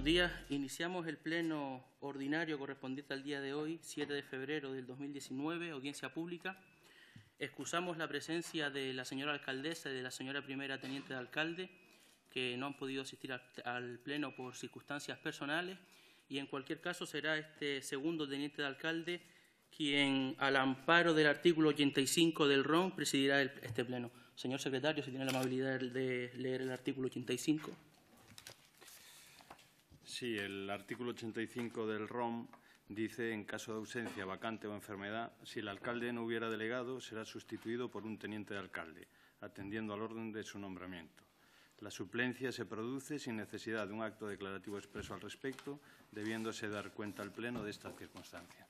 buenos días. Iniciamos el pleno ordinario correspondiente al día de hoy, 7 de febrero del 2019, audiencia pública. Excusamos la presencia de la señora alcaldesa y de la señora primera teniente de alcalde, que no han podido asistir al, pleno por circunstancias personales, y en cualquier caso será este segundo teniente de alcalde quien, al amparo del artículo 85 del RON, presidirá este pleno. Señor secretario, si tiene la amabilidad de leer el artículo 85. Sí, el artículo 85 del ROM dice, en caso de ausencia, vacante o enfermedad, si el alcalde no hubiera delegado, será sustituido por un teniente de alcalde, atendiendo al orden de su nombramiento. La suplencia se produce sin necesidad de un acto declarativo expreso al respecto, debiéndose dar cuenta al Pleno de esta circunstancia.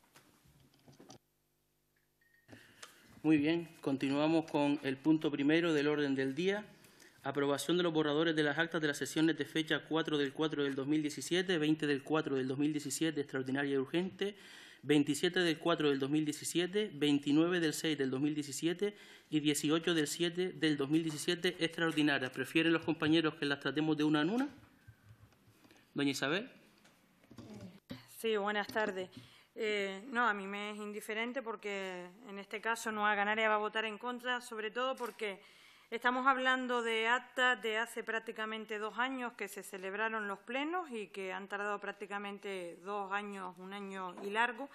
Muy bien, continuamos con el punto primero del orden del día, Aprobación de los borradores de las actas de las sesiones de fecha 4 del 4 del 2017, 20 del 4 del 2017, extraordinaria y urgente, 27 del 4 del 2017, 29 del 6 del 2017 y 18 del 7 del 2017, extraordinaria. ¿Prefieren los compañeros que las tratemos de una en una? Doña Isabel. Sí, buenas tardes. Eh, no, a mí me es indiferente porque en este caso no ganar y va a votar en contra, sobre todo porque Estamos hablando de actas de hace prácticamente dos años que se celebraron los plenos y que han tardado prácticamente dos años, un año y largo,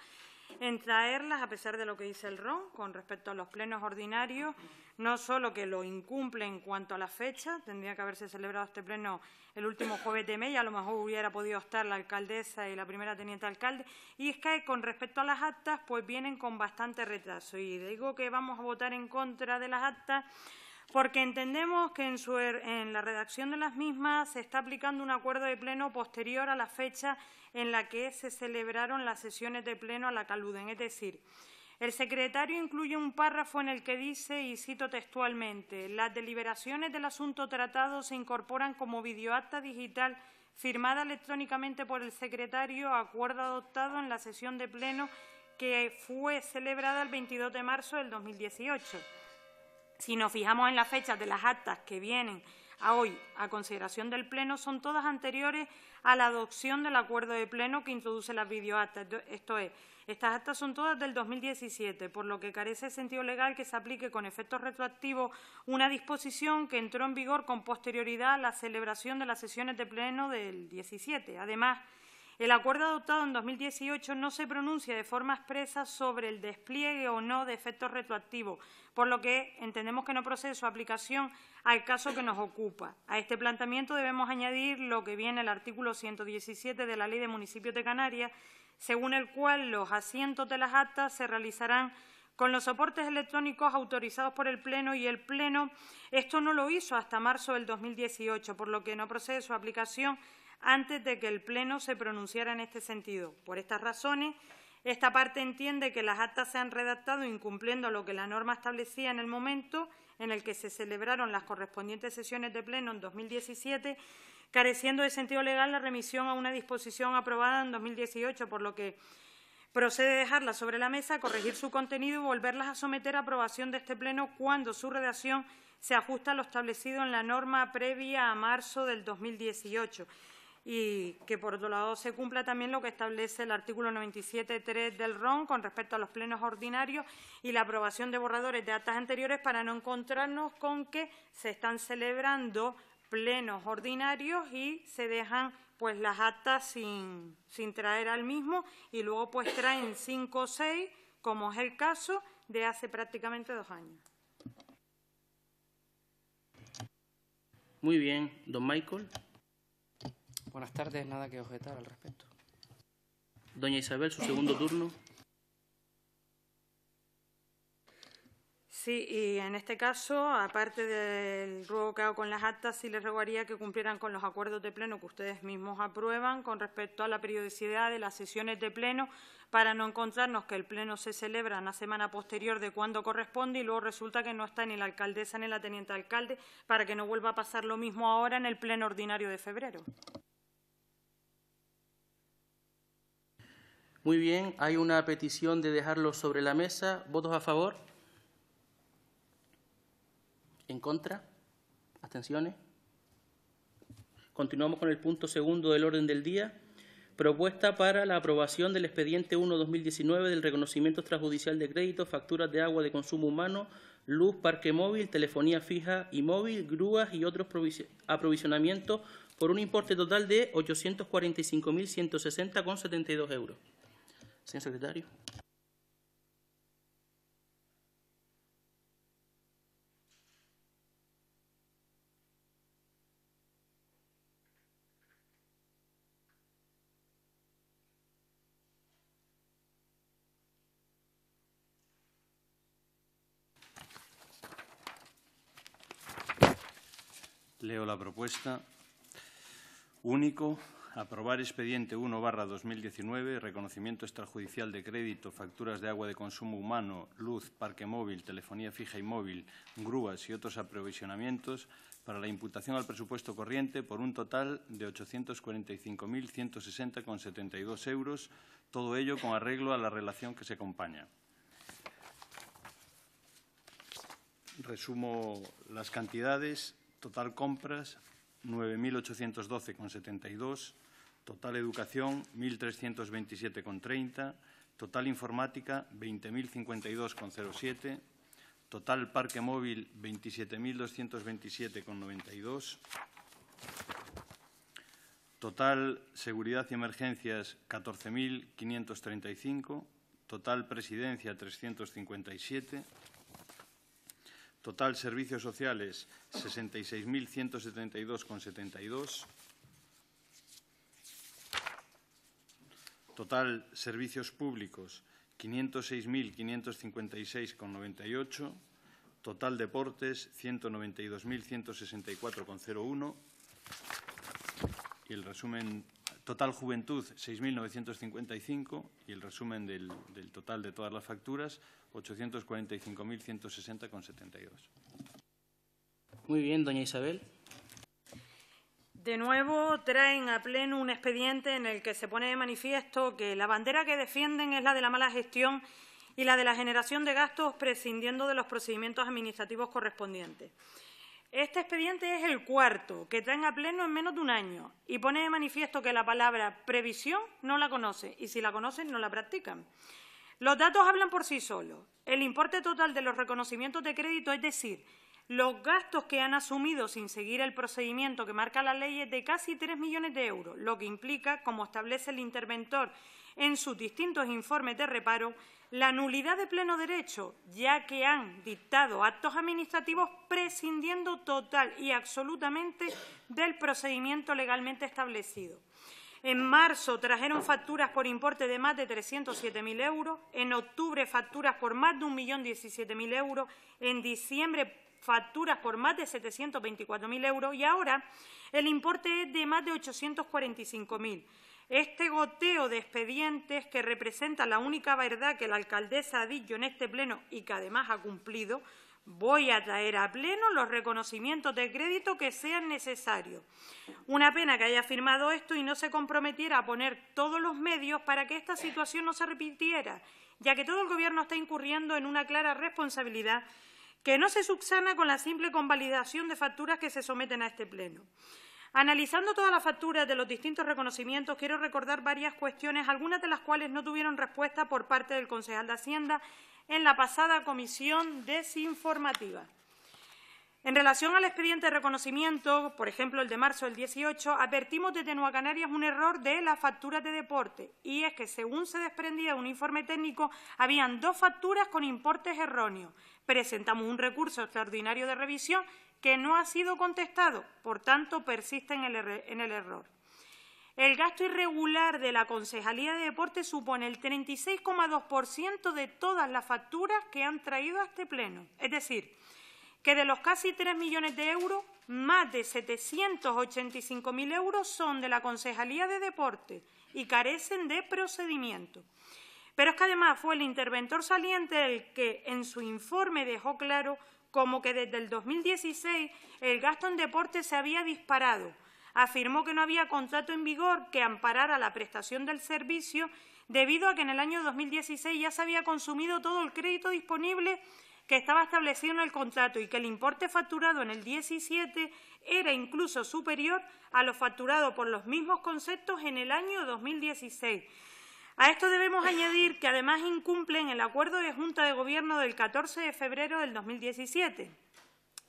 en traerlas, a pesar de lo que dice el RON con respecto a los plenos ordinarios, no solo que lo incumple en cuanto a la fecha, tendría que haberse celebrado este pleno el último jueves de mes, a lo mejor hubiera podido estar la alcaldesa y la primera teniente alcalde, y es que con respecto a las actas, pues vienen con bastante retraso. Y digo que vamos a votar en contra de las actas porque entendemos que er, en, la redacción de las mismas se está aplicando un acuerdo de pleno posterior a la fecha en la que se celebraron las sesiones de pleno a la Caluden. Es decir, el secretario incluye un párrafo en el que dice, y cito textualmente, «Las deliberaciones del asunto tratado se incorporan como videoacta digital firmada electrónicamente por el secretario, acuerdo adoptado en la sesión de pleno que fue celebrada el 22 de marzo del 2018». Si nos fijamos en las fechas de las actas que vienen a hoy a consideración del Pleno, son todas anteriores a la adopción del acuerdo de Pleno que introduce las videoactas. Esto es, estas actas son todas del 2017, por lo que carece de sentido legal que se aplique con efectos retroactivos una disposición que entró en vigor con posterioridad a la celebración de las sesiones de Pleno del 17. Además, el acuerdo adoptado en 2018 no se pronuncia de forma expresa sobre el despliegue o no de efectos retroactivos, por lo que entendemos que no procede su aplicación al caso que nos ocupa. A este planteamiento debemos añadir lo que viene el artículo 117 de la Ley de Municipios de Canarias, según el cual los asientos de las actas se realizarán con los soportes electrónicos autorizados por el Pleno y el Pleno esto no lo hizo hasta marzo del 2018, por lo que no procede su aplicación antes de que el Pleno se pronunciara en este sentido. Por estas razones, esta parte entiende que las actas se han redactado incumpliendo lo que la norma establecía en el momento en el que se celebraron las correspondientes sesiones de Pleno en 2017, careciendo de sentido legal la remisión a una disposición aprobada en 2018, por lo que procede dejarla sobre la mesa, corregir su contenido y volverlas a someter a aprobación de este Pleno cuando su redacción se ajusta a lo establecido en la norma previa a marzo del 2018 y que, por otro lado, se cumpla también lo que establece el artículo 97.3 del RON con respecto a los plenos ordinarios y la aprobación de borradores de actas anteriores para no encontrarnos con que se están celebrando plenos ordinarios y se dejan pues las actas sin, traer al mismo y luego pues traen cinco o seis, como es el caso de hace prácticamente dos años. Muy bien, don Michael. Buenas tardes, nada que objetar al respecto. Doña Isabel, su segundo turno. Sí, y en este caso, aparte del ruego que hago con las actas, sí les rogaría que cumplieran con los acuerdos de pleno que ustedes mismos aprueban con respecto a la periodicidad de las sesiones de pleno para no encontrarnos que el pleno se celebra una semana posterior de cuando corresponde y luego resulta que no está ni la alcaldesa ni la teniente alcalde para que no vuelva a pasar lo mismo ahora en el pleno ordinario de febrero. Muy bien, hay una petición de dejarlo sobre la mesa. ¿Votos a favor? ¿En contra? ¿Abstenciones? Continuamos con el punto segundo del orden del día. Propuesta para la aprobación del expediente 1-2019 del reconocimiento extrajudicial de créditos, facturas de agua de consumo humano, luz, parque móvil, telefonía fija y móvil, grúas y otros aprovisionamientos por un importe total de 845.160,72 euros. Señor secretario. Leo la propuesta. Único, aprobar expediente 1-2019, reconocimiento extrajudicial de crédito, facturas de agua de consumo humano, luz, parque móvil, telefonía fija y móvil, grúas y otros aprovisionamientos para la imputación al presupuesto corriente por un total de 845.160,72 euros, todo ello con arreglo a la relación que se acompaña. Resumo las cantidades. Total compras, 9.812,72 total educación 1.327,30, total informática 20.052,07, total parque móvil 27.227,92, total seguridad y emergencias 14.535, total presidencia 357, total servicios sociales 66.172,72, Total, servicios públicos, 506.556,98. Total, deportes, 192.164,01. Y el resumen, total juventud, 6.955. Y el resumen del, total de todas las facturas, 845.160,72. Muy bien, doña Isabel. De nuevo traen a pleno un expediente en el que se pone de manifiesto que la bandera que defienden es la de la mala gestión y la de la generación de gastos prescindiendo de los procedimientos administrativos correspondientes. Este expediente es el cuarto que traen a pleno en menos de un año y pone de manifiesto que la palabra previsión no la conoce y si la conocen no la practican. Los datos hablan por sí solos. El importe total de los reconocimientos de crédito, es decir, los gastos que han asumido sin seguir el procedimiento que marca la ley es de casi 3 millones de euros, lo que implica, como establece el interventor en sus distintos informes de reparo, la nulidad de pleno derecho, ya que han dictado actos administrativos prescindiendo total y absolutamente del procedimiento legalmente establecido. En marzo trajeron facturas por importe de más de 307.000 euros, en octubre facturas por más de 1.017.000 euros, en diciembre facturas por más de 724.000 euros y ahora el importe es de más de 845.000. Este goteo de expedientes que representa la única verdad que la alcaldesa ha dicho en este pleno y que además ha cumplido, voy a traer a pleno los reconocimientos de crédito que sean necesarios. Una pena que haya firmado esto y no se comprometiera a poner todos los medios para que esta situación no se repitiera, ya que todo el Gobierno está incurriendo en una clara responsabilidad que no se subsana con la simple convalidación de facturas que se someten a este Pleno. Analizando todas las facturas de los distintos reconocimientos, quiero recordar varias cuestiones, algunas de las cuales no tuvieron respuesta por parte del concejal de Hacienda en la pasada comisión desinformativa. En relación al expediente de reconocimiento, por ejemplo, el de marzo del 18, advertimos desde Nueva Canarias un error de las facturas de deporte, y es que, según se desprendía de un informe técnico, habían dos facturas con importes erróneos presentamos un recurso extraordinario de revisión que no ha sido contestado, por tanto persiste en el, error. El gasto irregular de la Concejalía de Deportes supone el 36,2% de todas las facturas que han traído a este Pleno. Es decir, que de los casi 3 millones de euros, más de 785.000 euros son de la Concejalía de Deporte y carecen de procedimiento. Pero es que además fue el interventor saliente el que en su informe dejó claro como que desde el 2016 el gasto en deporte se había disparado. Afirmó que no había contrato en vigor que amparara la prestación del servicio debido a que en el año 2016 ya se había consumido todo el crédito disponible que estaba establecido en el contrato y que el importe facturado en el 17 era incluso superior a lo facturado por los mismos conceptos en el año 2016. A esto debemos añadir que además incumplen el acuerdo de Junta de Gobierno del 14 de febrero del 2017.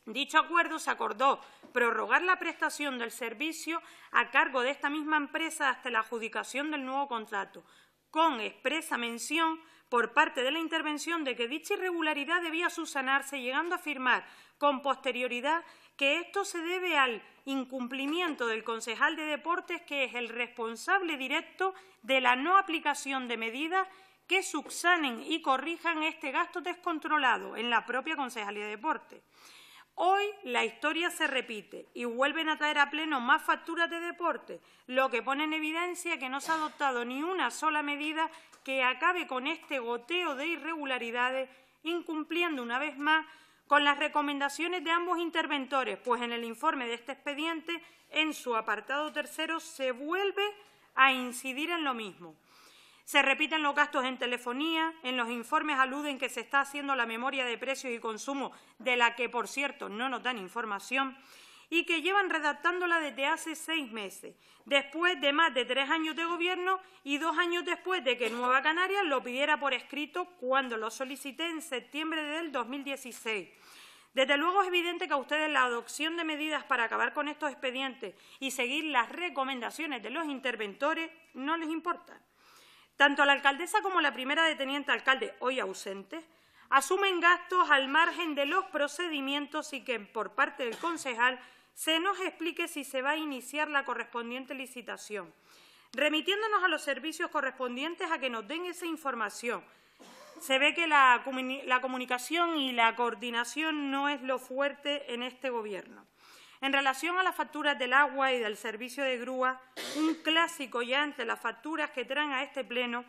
Dicho acuerdo se acordó prorrogar la prestación del servicio a cargo de esta misma empresa hasta la adjudicación del nuevo contrato, con expresa mención por parte de la intervención de que dicha irregularidad debía subsanarse, llegando a afirmar con posterioridad que esto se debe al incumplimiento del concejal de deportes, que es el responsable directo de la no aplicación de medidas que subsanen y corrijan este gasto descontrolado en la propia Concejalía de Deportes. Hoy la historia se repite y vuelven a traer a pleno más facturas de deporte, lo que pone en evidencia que no se ha adoptado ni una sola medida que acabe con este goteo de irregularidades, incumpliendo una vez más con las recomendaciones de ambos interventores, pues en el informe de este expediente, en su apartado tercero, se vuelve a incidir en lo mismo. Se repiten los gastos en telefonía, en los informes aluden que se está haciendo la memoria de precios y consumo, de la que, por cierto, no nos dan información y que llevan redactándola desde hace seis meses, después de más de tres años de gobierno y dos años después de que Nueva Canaria lo pidiera por escrito cuando lo solicité en septiembre del 2016. Desde luego es evidente que a ustedes la adopción de medidas para acabar con estos expedientes y seguir las recomendaciones de los interventores no les importa. Tanto la alcaldesa como la primera deteniente alcalde, hoy ausente, asumen gastos al margen de los procedimientos y que por parte del concejal se nos explique si se va a iniciar la correspondiente licitación, remitiéndonos a los servicios correspondientes a que nos den esa información. Se ve que la, comunicación y la coordinación no es lo fuerte en este Gobierno. En relación a las facturas del agua y del servicio de grúa, un clásico ya entre las facturas que traen a este Pleno,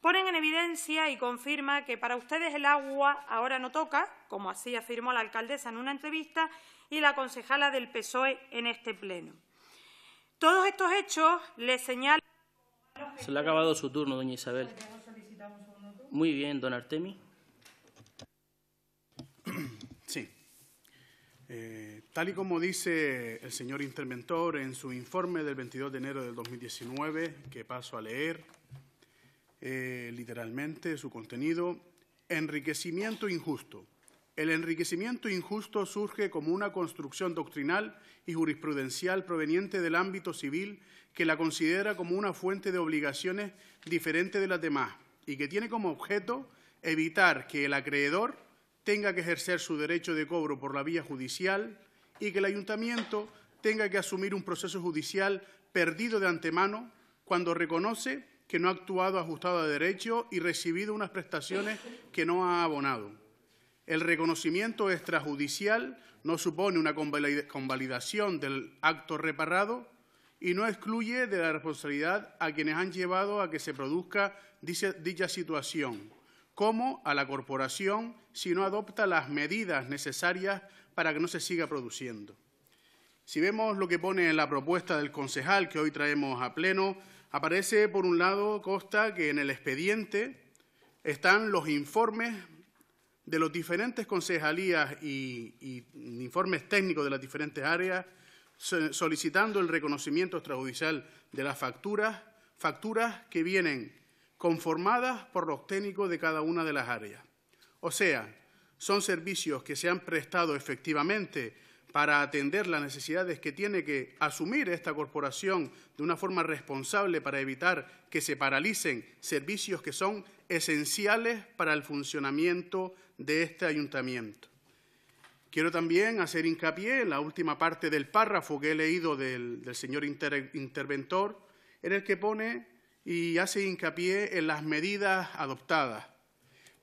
ponen en evidencia y confirma que para ustedes el agua ahora no toca, como así afirmó la alcaldesa en una entrevista, y la concejala del PSOE en este pleno. Todos estos hechos les señalan... Se le ha acabado su turno, doña Isabel. Muy bien, don Artemi. Sí. Eh, tal y como dice el señor interventor en su informe del 22 de enero del 2019, que paso a leer eh, literalmente su contenido, enriquecimiento injusto el enriquecimiento injusto surge como una construcción doctrinal y jurisprudencial proveniente del ámbito civil que la considera como una fuente de obligaciones diferente de las demás y que tiene como objeto evitar que el acreedor tenga que ejercer su derecho de cobro por la vía judicial y que el ayuntamiento tenga que asumir un proceso judicial perdido de antemano cuando reconoce que no ha actuado ajustado a derecho y recibido unas prestaciones que no ha abonado. El reconocimiento extrajudicial no supone una convalidación del acto reparado y no excluye de la responsabilidad a quienes han llevado a que se produzca dicha situación, como a la corporación si no adopta las medidas necesarias para que no se siga produciendo. Si vemos lo que pone en la propuesta del concejal que hoy traemos a pleno, aparece, por un lado, consta que en el expediente están los informes de los diferentes concejalías y, y, informes técnicos de las diferentes áreas, solicitando el reconocimiento extrajudicial de las facturas, facturas que vienen conformadas por los técnicos de cada una de las áreas. O sea, son servicios que se han prestado efectivamente para atender las necesidades que tiene que asumir esta corporación de una forma responsable para evitar que se paralicen servicios que son esenciales para el funcionamiento de este ayuntamiento. Quiero también hacer hincapié en la última parte del párrafo que he leído del, señor interventor, en el que pone y hace hincapié en las medidas adoptadas.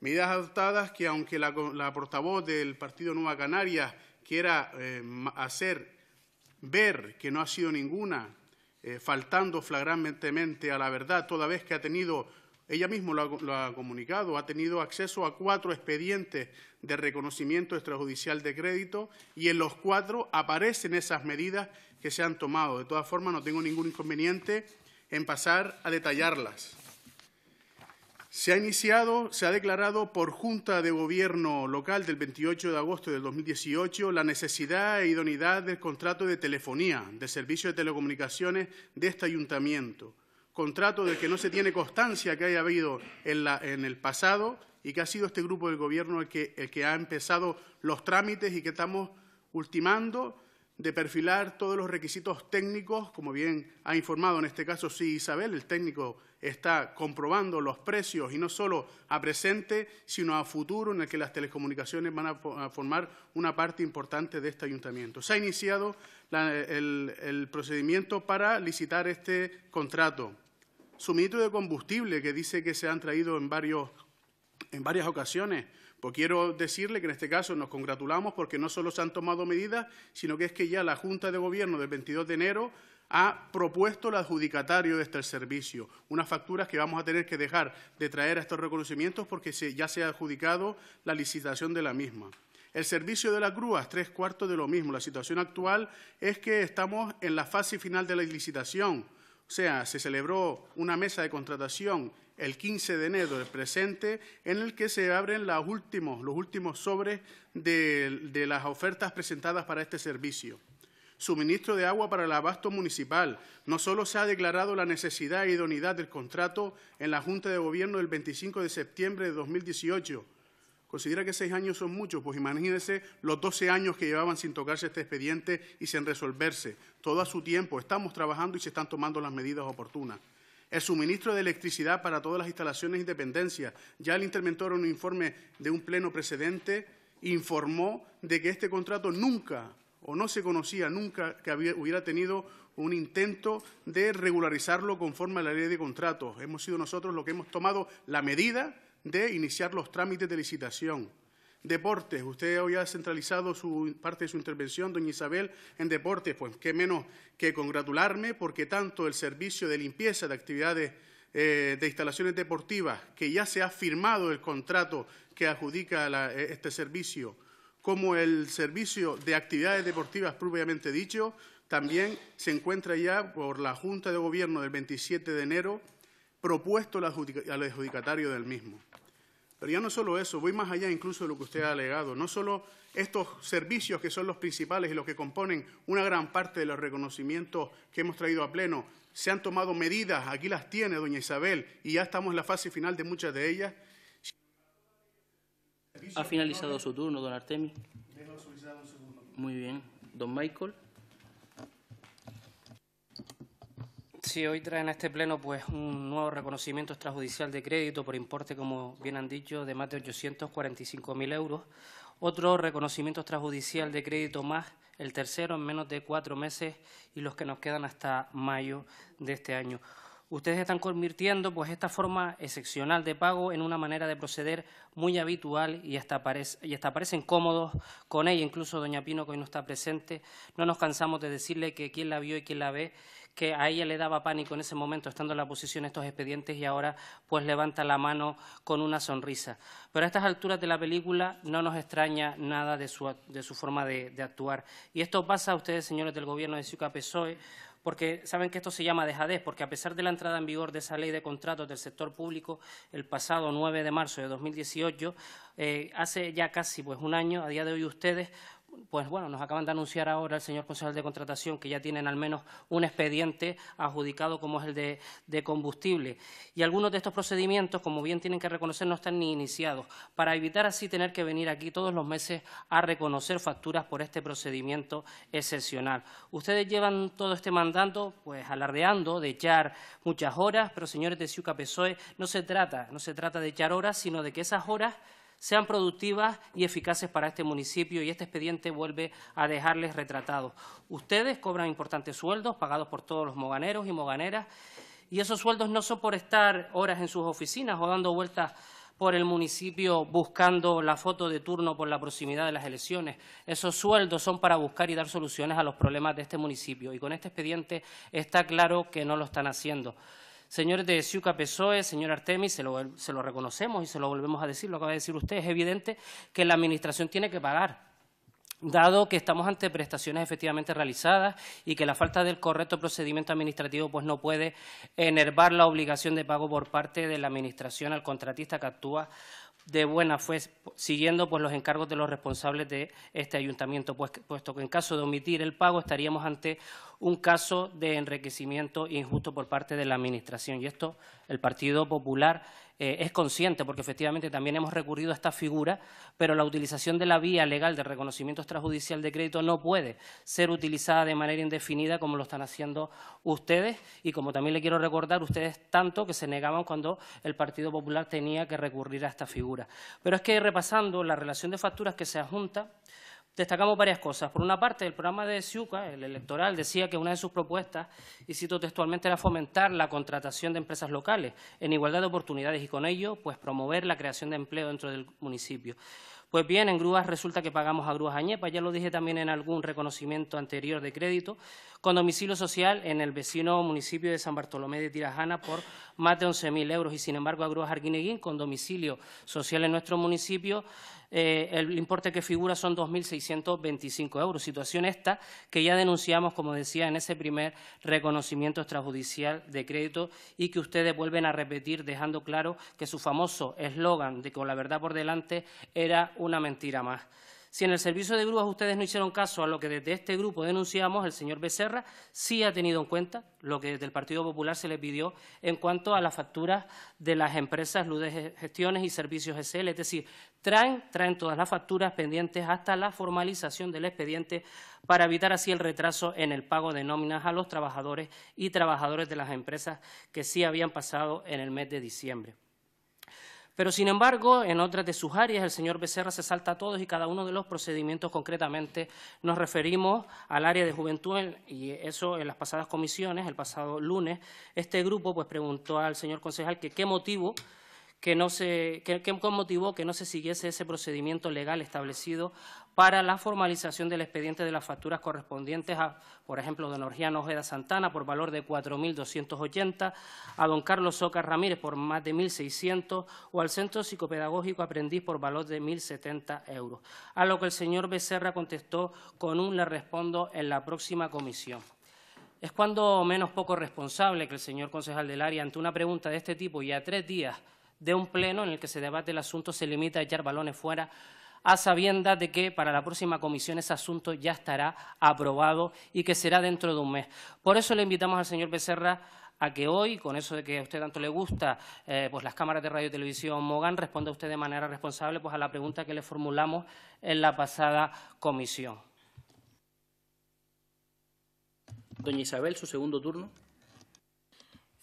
Medidas adoptadas que, aunque la, portavoz del Partido Nueva Canarias quiera eh, hacer ver que no ha sido ninguna, eh, faltando flagrantemente a la verdad, toda vez que ha tenido ella misma lo ha, comunicado, ha tenido acceso a cuatro expedientes de reconocimiento extrajudicial de crédito y en los cuatro aparecen esas medidas que se han tomado. De todas formas, no tengo ningún inconveniente en pasar a detallarlas. Se ha iniciado, se ha declarado por Junta de Gobierno Local del 28 de agosto del 2018 la necesidad e idoneidad del contrato de telefonía de Servicio de Telecomunicaciones de este ayuntamiento contrato del que no se tiene constancia que haya habido en, el pasado y que ha sido este grupo del Gobierno el que, ha empezado los trámites y que estamos ultimando de perfilar todos los requisitos técnicos, como bien ha informado en este caso sí Isabel, el técnico está comprobando los precios y no solo a presente, sino a futuro en el que las telecomunicaciones van a formar una parte importante de este ayuntamiento. Se ha iniciado el procedimiento para licitar este contrato suministro de combustible que dice que se han traído en, varios, en varias ocasiones. Pues quiero decirle que en este caso nos congratulamos porque no solo se han tomado medidas, sino que es que ya la Junta de Gobierno del 22 de enero ha propuesto el adjudicatario de este servicio, unas facturas que vamos a tener que dejar de traer a estos reconocimientos porque ya se ha adjudicado la licitación de la misma. El servicio de las grúas, tres cuartos de lo mismo. La situación actual es que estamos en la fase final de la licitación o sea, se celebró una mesa de contratación el 15 de enero del presente en el que se abren los últimos, sobres de, las ofertas presentadas para este servicio suministro de agua para el abasto municipal. No solo se ha declarado la necesidad e idoneidad del contrato en la Junta de Gobierno del 25 de septiembre de 2018, considera que seis años son muchos, pues imagínense los doce años que llevaban sin tocarse este expediente y sin resolverse. Todo a su tiempo, estamos trabajando y se están tomando las medidas oportunas. El suministro de electricidad para todas las instalaciones y dependencias. Ya el interventor en un informe de un pleno precedente informó de que este contrato nunca o no se conocía nunca que hubiera tenido un intento de regularizarlo conforme a la ley de contratos. Hemos sido nosotros los que hemos tomado la medida de iniciar los trámites de licitación. Deportes, usted hoy ha centralizado su, parte de su intervención, doña Isabel, en deportes, pues qué menos que congratularme porque tanto el servicio de limpieza de actividades eh, de instalaciones deportivas, que ya se ha firmado el contrato que adjudica eh, este servicio, como el servicio de actividades deportivas propiamente dicho, también se encuentra ya por la Junta de Gobierno del 27 de enero propuesto al adjudicatario del mismo. Pero ya no solo eso, voy más allá incluso de lo que usted ha alegado. No solo estos servicios que son los principales y los que componen una gran parte de los reconocimientos que hemos traído a pleno, se han tomado medidas, aquí las tiene doña Isabel, y ya estamos en la fase final de muchas de ellas. Ha finalizado su turno, don Artemis. Muy bien. Don Michael. hoy traen a este Pleno pues, un nuevo reconocimiento extrajudicial de crédito por importe, como bien han dicho, de más de 845.000 euros. Otro reconocimiento extrajudicial de crédito más, el tercero en menos de cuatro meses y los que nos quedan hasta mayo de este año. Ustedes están convirtiendo pues, esta forma excepcional de pago en una manera de proceder muy habitual y hasta, parece, y hasta parecen cómodos con ella. Incluso doña Pino, que hoy no está presente, no nos cansamos de decirle que quien la vio y quien la ve que a ella le daba pánico en ese momento, estando en la posición estos expedientes, y ahora pues levanta la mano con una sonrisa. Pero a estas alturas de la película no nos extraña nada de su, de su forma de, actuar. Y esto pasa a ustedes, señores del Gobierno de Ciuca Pesoe, porque saben que esto se llama dejadez, porque a pesar de la entrada en vigor de esa ley de contratos del sector público el pasado 9 de marzo de 2018, eh, hace ya casi pues un año, a día de hoy ustedes pues bueno, nos acaban de anunciar ahora el señor concejal de contratación que ya tienen al menos un expediente adjudicado como es el de, combustible. Y algunos de estos procedimientos, como bien tienen que reconocer, no están ni iniciados, para evitar así tener que venir aquí todos los meses a reconocer facturas por este procedimiento excepcional. Ustedes llevan todo este mandato pues alardeando de echar muchas horas, pero señores de Ciuca PSOE, no se trata, no se trata de echar horas, sino de que esas horas sean productivas y eficaces para este municipio y este expediente vuelve a dejarles retratados. Ustedes cobran importantes sueldos pagados por todos los moganeros y moganeras y esos sueldos no son por estar horas en sus oficinas o dando vueltas por el municipio buscando la foto de turno por la proximidad de las elecciones. Esos sueldos son para buscar y dar soluciones a los problemas de este municipio y con este expediente está claro que no lo están haciendo. Señores de Ciuca Pesoe, señor Artemis, se lo, reconocemos y se lo volvemos a decir, lo acaba de decir usted, es evidente que la Administración tiene que pagar dado que estamos ante prestaciones efectivamente realizadas y que la falta del correcto procedimiento administrativo pues no puede enervar la obligación de pago por parte de la Administración al contratista que actúa de buena fe, siguiendo pues, los encargos de los responsables de este ayuntamiento, pues, puesto que en caso de omitir el pago estaríamos ante un caso de enriquecimiento injusto por parte de la Administración. Y esto el Partido Popular eh, es consciente, porque efectivamente también hemos recurrido a esta figura, pero la utilización de la vía legal de reconocimiento extrajudicial de crédito no puede ser utilizada de manera indefinida como lo están haciendo ustedes y como también le quiero recordar, ustedes tanto que se negaban cuando el Partido Popular tenía que recurrir a esta figura. Pero es que repasando la relación de facturas que se adjunta, destacamos varias cosas. Por una parte, el programa de Ciuca, el electoral, decía que una de sus propuestas, y cito textualmente, era fomentar la contratación de empresas locales en igualdad de oportunidades y con ello, pues promover la creación de empleo dentro del municipio. Pues bien, en grúas resulta que pagamos a grúas añepa, ya lo dije también en algún reconocimiento anterior de crédito, con domicilio social en el vecino municipio de San Bartolomé de Tirajana por más de 11.000 euros y sin embargo a grúas Arguineguín con domicilio social en nuestro municipio eh, el importe que figura son 2.625 euros, situación esta que ya denunciamos, como decía, en ese primer reconocimiento extrajudicial de crédito y que ustedes vuelven a repetir dejando claro que su famoso eslogan de con la verdad por delante era una mentira más. Si en el servicio de grúas ustedes no hicieron caso a lo que desde este grupo denunciamos, el señor Becerra sí ha tenido en cuenta lo que desde el Partido Popular se le pidió en cuanto a las facturas de las empresas Ludes Gestiones y Servicios SL. Es decir, traen, traen todas las facturas pendientes hasta la formalización del expediente para evitar así el retraso en el pago de nóminas a los trabajadores y trabajadores de las empresas que sí habían pasado en el mes de diciembre. Pero, sin embargo, en otras de sus áreas, el señor Becerra se salta a todos y cada uno de los procedimientos. Concretamente, nos referimos al área de juventud y eso en las pasadas comisiones, el pasado lunes, este grupo pues preguntó al señor concejal qué motivo que no se, motivó que no se siguiese ese procedimiento legal establecido para la formalización del expediente de las facturas correspondientes a, por ejemplo, don Orgía Ojeda Santana por valor de 4.280, a don Carlos Soca Ramírez por más de 1.600 o al Centro Psicopedagógico Aprendiz por valor de 1.070 euros. A lo que el señor Becerra contestó con un le respondo en la próxima comisión. Es cuando menos poco responsable que el señor concejal del área ante una pregunta de este tipo y a tres días de un pleno en el que se debate el asunto se limita a echar balones fuera a sabiendas de que para la próxima comisión ese asunto ya estará aprobado y que será dentro de un mes. Por eso le invitamos al señor Becerra a que hoy, con eso de que a usted tanto le gusta, eh, pues las cámaras de radio y televisión Mogán, responda usted de manera responsable pues, a la pregunta que le formulamos en la pasada comisión. Doña Isabel, su segundo turno.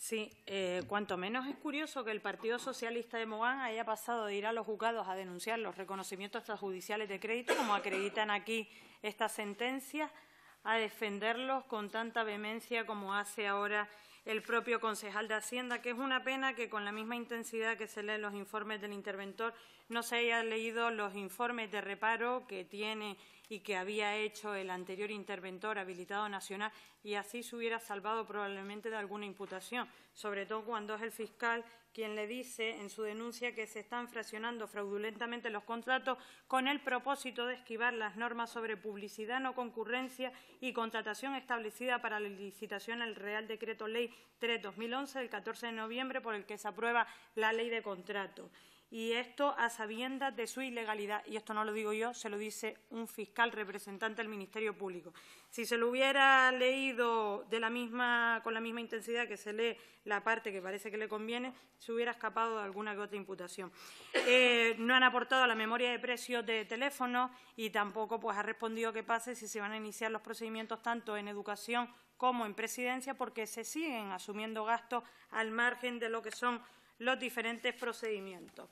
Sí, eh, cuanto menos es curioso que el Partido Socialista de Mogán haya pasado de ir a los juzgados a denunciar los reconocimientos extrajudiciales de crédito, como acreditan aquí estas sentencias, a defenderlos con tanta vehemencia como hace ahora el propio concejal de Hacienda, que es una pena que con la misma intensidad que se leen los informes del interventor no se hayan leído los informes de reparo que tiene y que había hecho el anterior interventor habilitado nacional y así se hubiera salvado probablemente de alguna imputación, sobre todo cuando es el fiscal quien le dice en su denuncia que se están fraccionando fraudulentamente los contratos con el propósito de esquivar las normas sobre publicidad no concurrencia y contratación establecida para la licitación al Real Decreto Ley 3-2011 del 14 de noviembre por el que se aprueba la Ley de Contratos y esto a sabiendas de su ilegalidad. Y esto no lo digo yo, se lo dice un fiscal representante del Ministerio Público. Si se lo hubiera leído con la misma intensidad que se lee la parte que parece que le conviene, se hubiera escapado de alguna que otra imputación. Eh, no han aportado la memoria de precios de teléfono y tampoco pues, ha respondido qué pase si se van a iniciar los procedimientos tanto en educación como en presidencia, porque se siguen asumiendo gastos al margen de lo que son los diferentes procedimientos.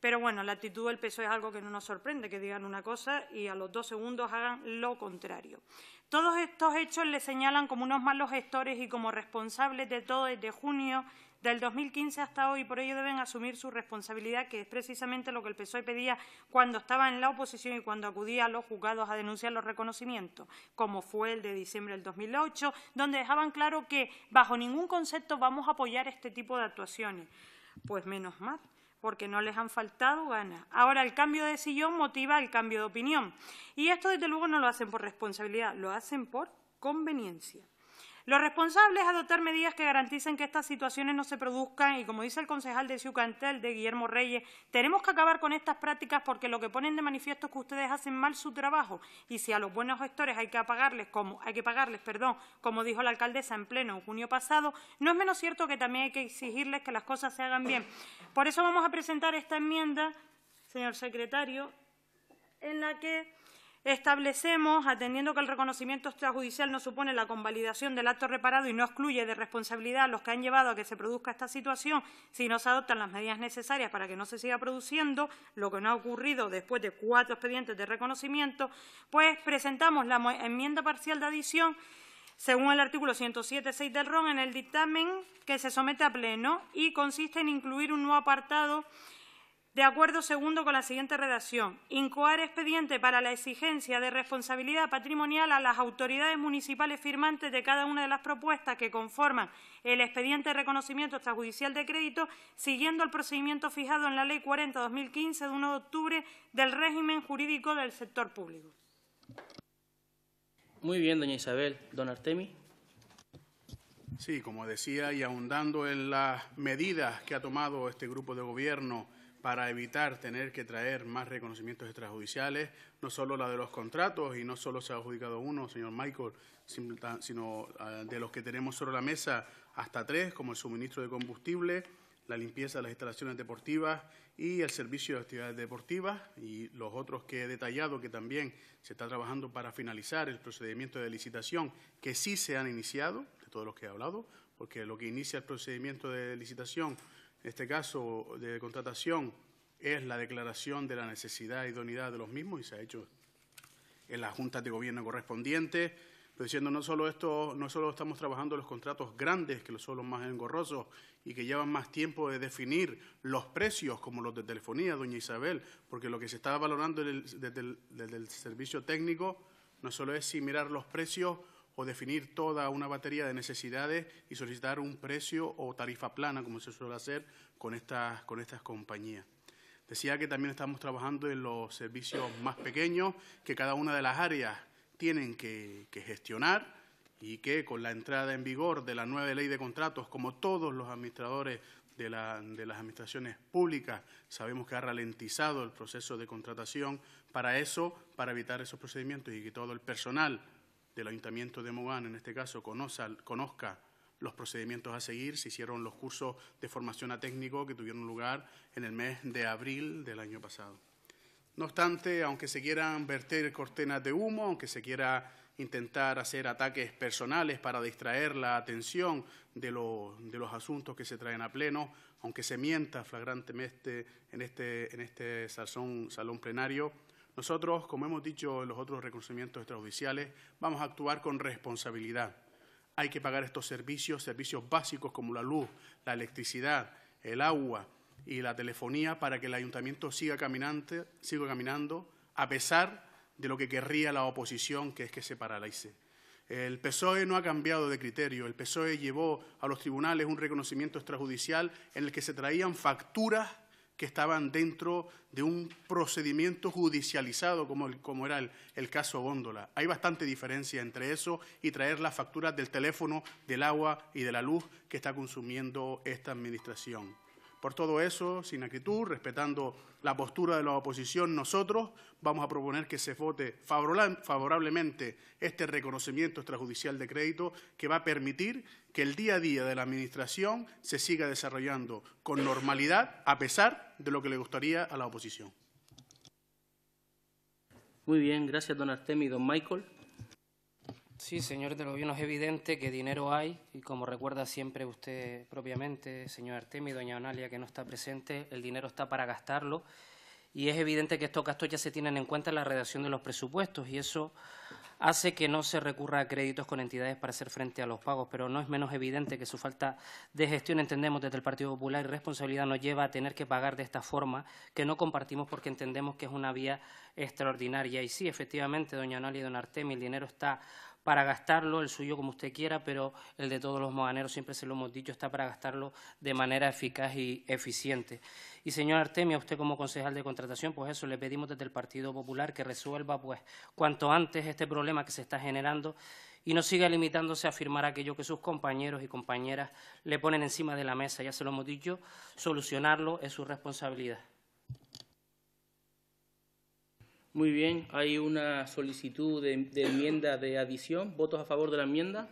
Pero bueno, la actitud del PSOE es algo que no nos sorprende, que digan una cosa y a los dos segundos hagan lo contrario. Todos estos hechos le señalan como unos malos gestores y como responsables de todo desde junio del 2015 hasta hoy, por ello deben asumir su responsabilidad, que es precisamente lo que el PSOE pedía cuando estaba en la oposición y cuando acudía a los juzgados a denunciar los reconocimientos, como fue el de diciembre del 2008, donde dejaban claro que bajo ningún concepto vamos a apoyar este tipo de actuaciones. Pues menos mal, porque no les han faltado ganas. Ahora, el cambio de sillón motiva el cambio de opinión. Y esto, desde luego, no lo hacen por responsabilidad, lo hacen por conveniencia. Los responsables adoptar medidas que garanticen que estas situaciones no se produzcan y, como dice el concejal de Ciucantel, de Guillermo Reyes, tenemos que acabar con estas prácticas porque lo que ponen de manifiesto es que ustedes hacen mal su trabajo y si a los buenos gestores hay que pagarles, como, hay que pagarles como dijo la alcaldesa en pleno junio pasado, no es menos cierto que también hay que exigirles que las cosas se hagan bien. Por eso vamos a presentar esta enmienda, señor secretario, en la que establecemos, atendiendo que el reconocimiento extrajudicial no supone la convalidación del acto reparado y no excluye de responsabilidad a los que han llevado a que se produzca esta situación, si no se adoptan las medidas necesarias para que no se siga produciendo, lo que no ha ocurrido después de cuatro expedientes de reconocimiento, pues presentamos la enmienda parcial de adición según el artículo 107.6 del RON, en el dictamen que se somete a pleno y consiste en incluir un nuevo apartado de acuerdo segundo con la siguiente redacción, incoar expediente para la exigencia de responsabilidad patrimonial a las autoridades municipales firmantes de cada una de las propuestas que conforman el expediente de reconocimiento extrajudicial de crédito, siguiendo el procedimiento fijado en la Ley 40-2015 de 1 de octubre del régimen jurídico del sector público. Muy bien, doña Isabel. Don Artemi. Sí, como decía, y ahondando en las medidas que ha tomado este grupo de gobierno para evitar tener que traer más reconocimientos extrajudiciales, no solo la de los contratos, y no solo se ha adjudicado uno, señor Michael, sino ah, de los que tenemos sobre la mesa hasta tres, como el suministro de combustible, la limpieza de las instalaciones deportivas y el servicio de actividades deportivas, y los otros que he detallado, que también se está trabajando para finalizar el procedimiento de licitación, que sí se han iniciado, de todos los que he hablado, porque lo que inicia el procedimiento de licitación este caso de contratación, es la declaración de la necesidad y idoneidad de los mismos y se ha hecho en las Junta de gobierno correspondiente, Pero diciendo, no solo esto, no solo estamos trabajando los contratos grandes, que son los más engorrosos y que llevan más tiempo de definir los precios, como los de telefonía, doña Isabel, porque lo que se estaba valorando desde el, servicio técnico no solo es si mirar los precios o definir toda una batería de necesidades y solicitar un precio o tarifa plana, como se suele hacer con estas, compañías. Decía que también estamos trabajando en los servicios más pequeños que cada una de las áreas tienen que, gestionar y que con la entrada en vigor de la nueva ley de contratos, como todos los administradores de, las administraciones públicas. Sabemos que ha ralentizado el proceso de contratación para eso, para evitar esos procedimientos y que todo el personal del Ayuntamiento de Mogán, en este caso, conozca, los procedimientos a seguir. Se hicieron los cursos de formación a técnico que tuvieron lugar en el mes de abril del año pasado. No obstante, aunque se quieran verter cortenas de humo, aunque se quiera intentar hacer ataques personales para distraer la atención de, los asuntos que se traen a pleno, aunque se mienta flagrantemente en este, en este salón plenario, nosotros, como hemos dicho en los otros reconocimientos extrajudiciales, vamos a actuar con responsabilidad. Hay que pagar estos servicios, servicios básicos como la luz, la electricidad, el agua y la telefonía para que el ayuntamiento siga, siga caminando a pesar de lo que querría la oposición, que es que se paralice. El PSOE no ha cambiado de criterio. El PSOE llevó a los tribunales un reconocimiento extrajudicial en el que se traían facturas que estaban dentro de un procedimiento judicializado como, como era el, el, caso Góndola. Hay bastante diferencia entre eso y traer las facturas del teléfono, del agua y de la luz que está consumiendo esta administración. Por todo eso, sin actitud, respetando la postura de la oposición, nosotros vamos a proponer que se vote favorablemente este reconocimiento extrajudicial de crédito que va a permitir que el día a día de la Administración se siga desarrollando con normalidad, a pesar de lo que le gustaría a la oposición. Muy bien, gracias, don Artemi y don Michael. Sí, señor de Gobierno, es evidente que dinero hay y como recuerda siempre usted propiamente, señor Artemi y doña Analia, que no está presente, el dinero está para gastarlo y es evidente que estos gastos ya se tienen en cuenta en la redacción de los presupuestos y eso hace que no se recurra a créditos con entidades para hacer frente a los pagos, pero no es menos evidente que su falta de gestión, entendemos desde el Partido Popular, y responsabilidad nos lleva a tener que pagar de esta forma, que no compartimos porque entendemos que es una vía extraordinaria. Y sí, efectivamente, doña Analia y don Artemi, el dinero está para gastarlo, el suyo como usted quiera, pero el de todos los maganeros, siempre se lo hemos dicho, está para gastarlo de manera eficaz y eficiente. Y, señor Artemia, usted como concejal de contratación, pues eso, le pedimos desde el Partido Popular que resuelva, pues, cuanto antes este problema que se está generando y no siga limitándose a afirmar aquello que sus compañeros y compañeras le ponen encima de la mesa. Ya se lo hemos dicho, solucionarlo es su responsabilidad. Muy bien, hay una solicitud de, enmienda de adición. ¿Votos a favor de la enmienda?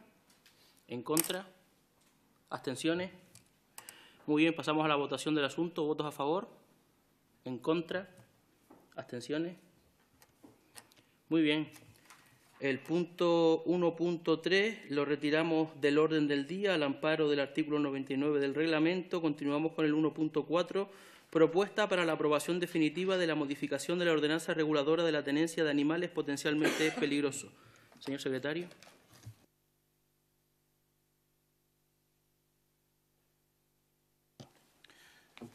¿En contra? ¿Abstenciones? Muy bien, pasamos a la votación del asunto. ¿Votos a favor? ¿En contra? ¿Abstenciones? Muy bien. El punto 1.3 lo retiramos del orden del día al amparo del artículo 99 del reglamento. Continuamos con el 1.4 propuesta para la aprobación definitiva de la modificación de la ordenanza reguladora de la tenencia de animales potencialmente peligrosos. Señor secretario.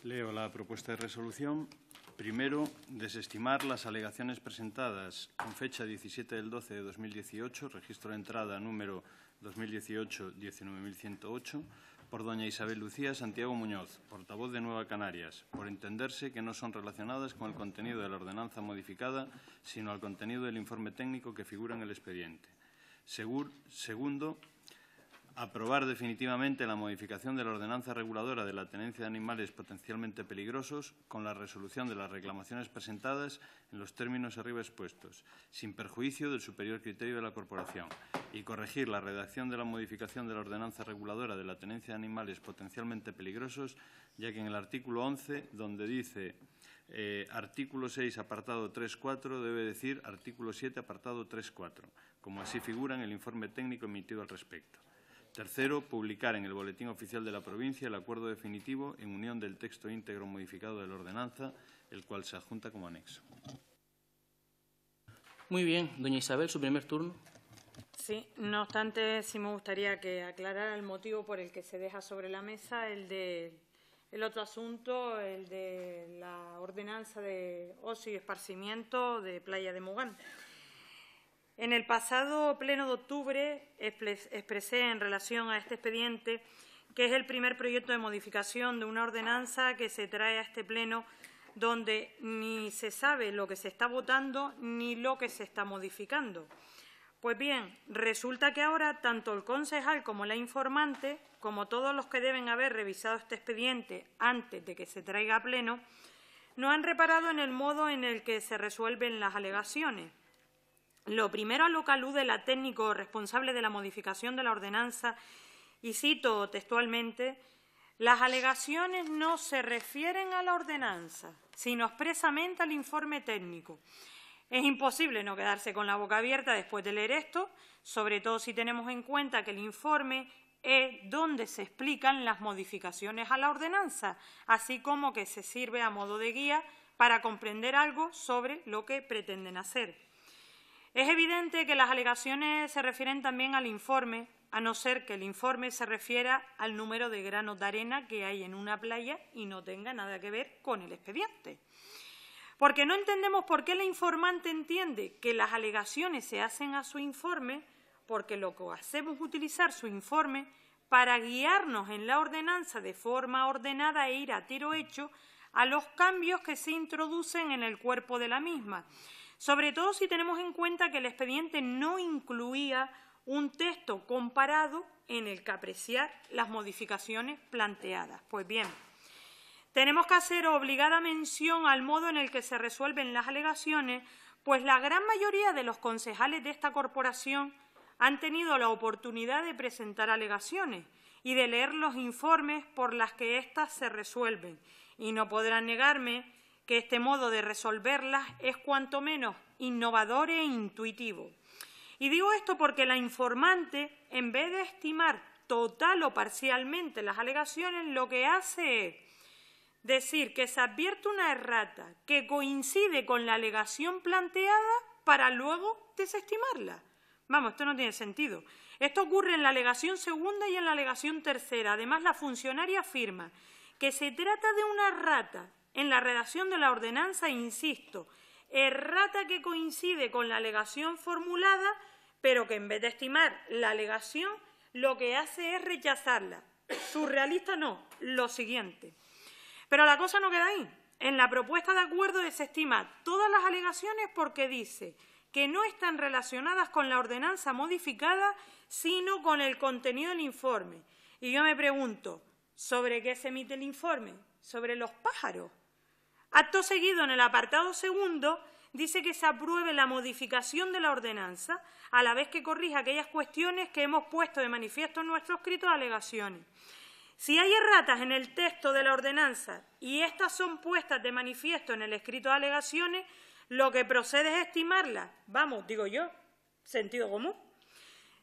Leo la propuesta de resolución. Primero, desestimar las alegaciones presentadas con fecha 17 del 12 de 2018, registro de entrada número 2018-19108, por doña Isabel Lucía Santiago Muñoz, portavoz de Nueva Canarias, por entenderse que no son relacionadas con el contenido de la ordenanza modificada, sino al contenido del informe técnico que figura en el expediente. segundo, Aprobar definitivamente la modificación de la ordenanza reguladora de la tenencia de animales potencialmente peligrosos con la resolución de las reclamaciones presentadas en los términos arriba expuestos, sin perjuicio del superior criterio de la Corporación, y corregir la redacción de la modificación de la ordenanza reguladora de la tenencia de animales potencialmente peligrosos, ya que en el artículo 11, donde dice eh, artículo 6, apartado 3.4, debe decir artículo 7, apartado 3.4, como así figura en el informe técnico emitido al respecto. Tercero, publicar en el Boletín Oficial de la Provincia el acuerdo definitivo en unión del texto íntegro modificado de la ordenanza, el cual se adjunta como anexo. Muy bien. Doña Isabel, su primer turno. Sí, no obstante, sí me gustaría que aclarara el motivo por el que se deja sobre la mesa el de el otro asunto, el de la ordenanza de ocio y esparcimiento de Playa de Mugán. En el pasado pleno de octubre expresé en relación a este expediente que es el primer proyecto de modificación de una ordenanza que se trae a este pleno donde ni se sabe lo que se está votando ni lo que se está modificando. Pues bien, resulta que ahora tanto el concejal como la informante, como todos los que deben haber revisado este expediente antes de que se traiga a pleno, no han reparado en el modo en el que se resuelven las alegaciones. Lo primero a lo que alude la técnico responsable de la modificación de la ordenanza, y cito textualmente, las alegaciones no se refieren a la ordenanza, sino expresamente al informe técnico. Es imposible no quedarse con la boca abierta después de leer esto, sobre todo si tenemos en cuenta que el informe es donde se explican las modificaciones a la ordenanza, así como que se sirve a modo de guía para comprender algo sobre lo que pretenden hacer. Es evidente que las alegaciones se refieren también al informe, a no ser que el informe se refiera al número de granos de arena que hay en una playa y no tenga nada que ver con el expediente. Porque no entendemos por qué la informante entiende que las alegaciones se hacen a su informe, porque lo que hacemos es utilizar su informe para guiarnos en la ordenanza de forma ordenada e ir a tiro hecho a los cambios que se introducen en el cuerpo de la misma sobre todo si tenemos en cuenta que el expediente no incluía un texto comparado en el que apreciar las modificaciones planteadas. Pues bien, tenemos que hacer obligada mención al modo en el que se resuelven las alegaciones, pues la gran mayoría de los concejales de esta corporación han tenido la oportunidad de presentar alegaciones y de leer los informes por las que éstas se resuelven. Y no podrán negarme que este modo de resolverlas es cuanto menos innovador e intuitivo. Y digo esto porque la informante, en vez de estimar total o parcialmente las alegaciones, lo que hace es decir que se advierte una errata que coincide con la alegación planteada para luego desestimarla. Vamos, esto no tiene sentido. Esto ocurre en la alegación segunda y en la alegación tercera. Además, la funcionaria afirma que se trata de una errata en la redacción de la ordenanza, insisto, errata que coincide con la alegación formulada, pero que en vez de estimar la alegación, lo que hace es rechazarla. Surrealista no, lo siguiente. Pero la cosa no queda ahí. En la propuesta de acuerdo desestima todas las alegaciones porque dice que no están relacionadas con la ordenanza modificada, sino con el contenido del informe. Y yo me pregunto, ¿sobre qué se emite el informe? ¿Sobre los pájaros? Acto seguido, en el apartado segundo, dice que se apruebe la modificación de la ordenanza, a la vez que corrija aquellas cuestiones que hemos puesto de manifiesto en nuestro escrito de alegaciones. Si hay erratas en el texto de la ordenanza y estas son puestas de manifiesto en el escrito de alegaciones, lo que procede es estimarlas, vamos, digo yo, sentido común,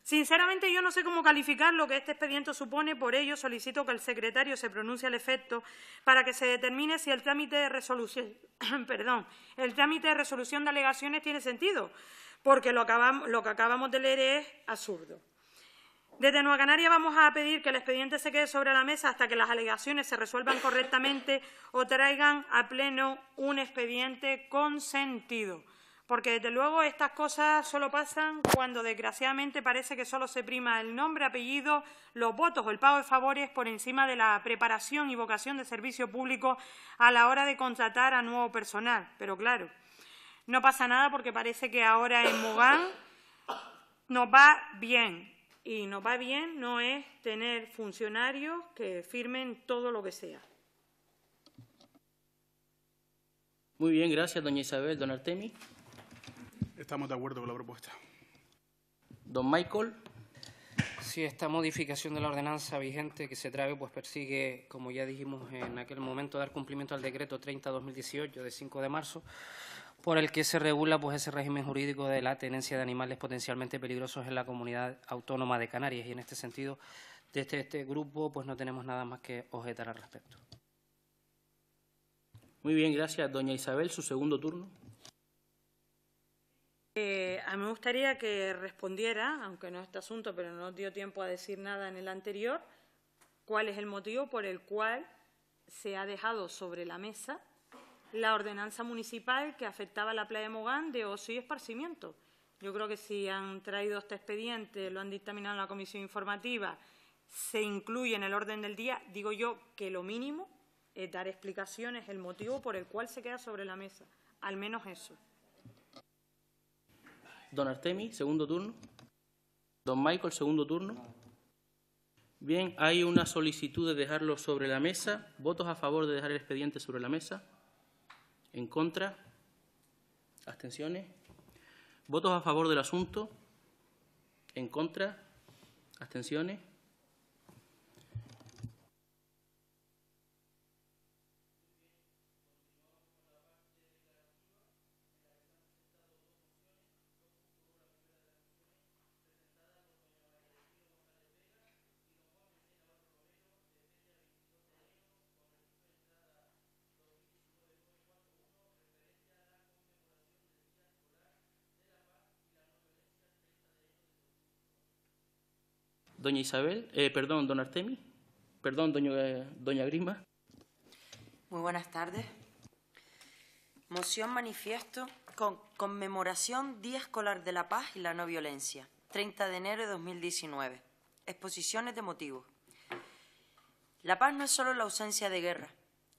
Sinceramente, yo no sé cómo calificar lo que este expediente supone, por ello solicito que el secretario se pronuncie al efecto para que se determine si el trámite de resolución, de alegaciones tiene sentido, porque lo, lo que acabamos de leer es absurdo. Desde Nueva Canaria vamos a pedir que el expediente se quede sobre la mesa hasta que las alegaciones se resuelvan correctamente o traigan a pleno un expediente con sentido porque desde luego estas cosas solo pasan cuando desgraciadamente parece que solo se prima el nombre, apellido, los votos o el pago de favores por encima de la preparación y vocación de servicio público a la hora de contratar a nuevo personal. Pero claro, no pasa nada porque parece que ahora en Mogán nos va bien. Y nos va bien no es tener funcionarios que firmen todo lo que sea. Muy bien, gracias, doña Isabel, don Artemi. Estamos de acuerdo con la propuesta. Don Michael. Sí, esta modificación de la ordenanza vigente que se trae pues persigue, como ya dijimos en aquel momento, dar cumplimiento al decreto 30-2018 de 5 de marzo, por el que se regula pues ese régimen jurídico de la tenencia de animales potencialmente peligrosos en la comunidad autónoma de Canarias. Y en este sentido, desde este grupo pues no tenemos nada más que objetar al respecto. Muy bien, gracias. Doña Isabel, su segundo turno. Eh, a mí me gustaría que respondiera, aunque no es este asunto, pero no dio tiempo a decir nada en el anterior, cuál es el motivo por el cual se ha dejado sobre la mesa la ordenanza municipal que afectaba la playa de Mogán de ocio y esparcimiento. Yo creo que si han traído este expediente, lo han dictaminado en la comisión informativa, se incluye en el orden del día, digo yo que lo mínimo es dar explicaciones, el motivo por el cual se queda sobre la mesa, al menos eso. Don Artemi, segundo turno. Don Michael, segundo turno. Bien, hay una solicitud de dejarlo sobre la mesa. ¿Votos a favor de dejar el expediente sobre la mesa? ¿En contra? ¿Abstenciones? ¿Votos a favor del asunto? ¿En contra? ¿Abstenciones? doña Isabel, eh, perdón, don Artemis, perdón, doña, eh, doña Grima. Muy buenas tardes. Moción manifiesto con conmemoración Día Escolar de la Paz y la No Violencia, 30 de enero de 2019. Exposiciones de motivos. La paz no es solo la ausencia de guerra,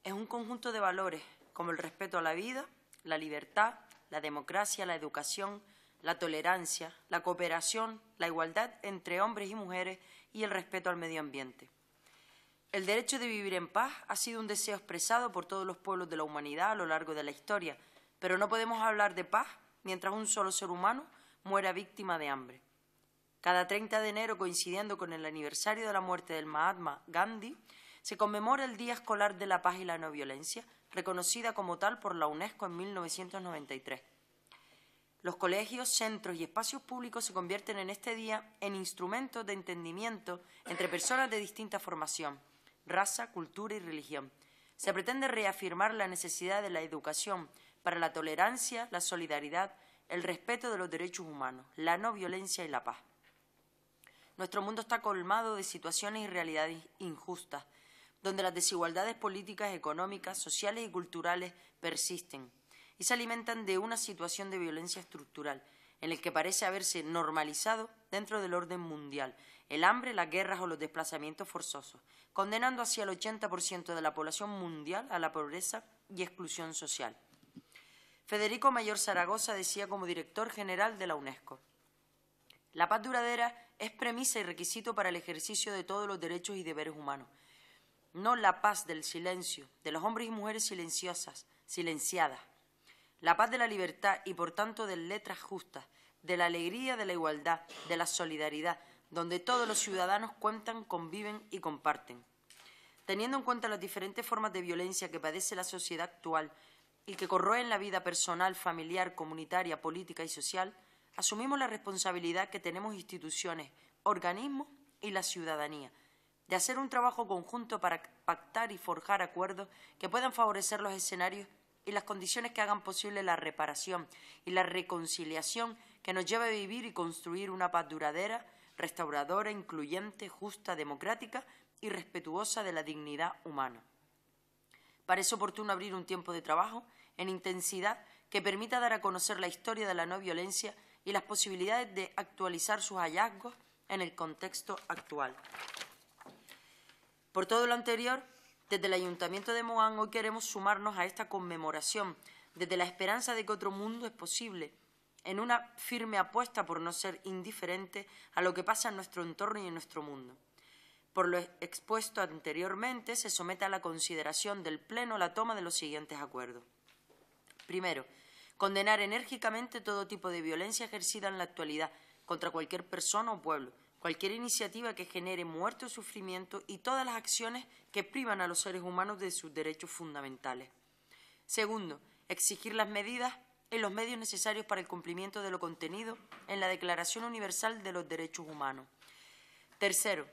es un conjunto de valores como el respeto a la vida, la libertad, la democracia, la educación, la tolerancia, la cooperación, la igualdad entre hombres y mujeres y el respeto al medio ambiente. El derecho de vivir en paz ha sido un deseo expresado por todos los pueblos de la humanidad a lo largo de la historia, pero no podemos hablar de paz mientras un solo ser humano muera víctima de hambre. Cada 30 de enero, coincidiendo con el aniversario de la muerte del Mahatma Gandhi, se conmemora el Día Escolar de la Paz y la No Violencia, reconocida como tal por la UNESCO en 1993. Los colegios, centros y espacios públicos se convierten en este día en instrumentos de entendimiento entre personas de distinta formación, raza, cultura y religión. Se pretende reafirmar la necesidad de la educación para la tolerancia, la solidaridad, el respeto de los derechos humanos, la no violencia y la paz. Nuestro mundo está colmado de situaciones y realidades injustas, donde las desigualdades políticas, económicas, sociales y culturales persisten y se alimentan de una situación de violencia estructural en el que parece haberse normalizado dentro del orden mundial el hambre, las guerras o los desplazamientos forzosos, condenando hacia el 80% de la población mundial a la pobreza y exclusión social. Federico Mayor Zaragoza decía como director general de la UNESCO, la paz duradera es premisa y requisito para el ejercicio de todos los derechos y deberes humanos, no la paz del silencio, de los hombres y mujeres silenciosas, silenciadas, la paz de la libertad y por tanto de letras justas, de la alegría, de la igualdad, de la solidaridad, donde todos los ciudadanos cuentan, conviven y comparten. Teniendo en cuenta las diferentes formas de violencia que padece la sociedad actual y que corroen la vida personal, familiar, comunitaria, política y social, asumimos la responsabilidad que tenemos instituciones, organismos y la ciudadanía de hacer un trabajo conjunto para pactar y forjar acuerdos que puedan favorecer los escenarios y las condiciones que hagan posible la reparación y la reconciliación que nos lleve a vivir y construir una paz duradera, restauradora, incluyente, justa, democrática y respetuosa de la dignidad humana. Parece oportuno abrir un tiempo de trabajo en intensidad que permita dar a conocer la historia de la no violencia y las posibilidades de actualizar sus hallazgos en el contexto actual. Por todo lo anterior, desde el Ayuntamiento de Mogán hoy queremos sumarnos a esta conmemoración, desde la esperanza de que otro mundo es posible, en una firme apuesta por no ser indiferente a lo que pasa en nuestro entorno y en nuestro mundo. Por lo expuesto anteriormente, se somete a la consideración del Pleno la toma de los siguientes acuerdos. Primero, condenar enérgicamente todo tipo de violencia ejercida en la actualidad contra cualquier persona o pueblo, cualquier iniciativa que genere muerte o sufrimiento y todas las acciones que privan a los seres humanos de sus derechos fundamentales. Segundo, exigir las medidas y los medios necesarios para el cumplimiento de lo contenido en la Declaración Universal de los Derechos Humanos. Tercero,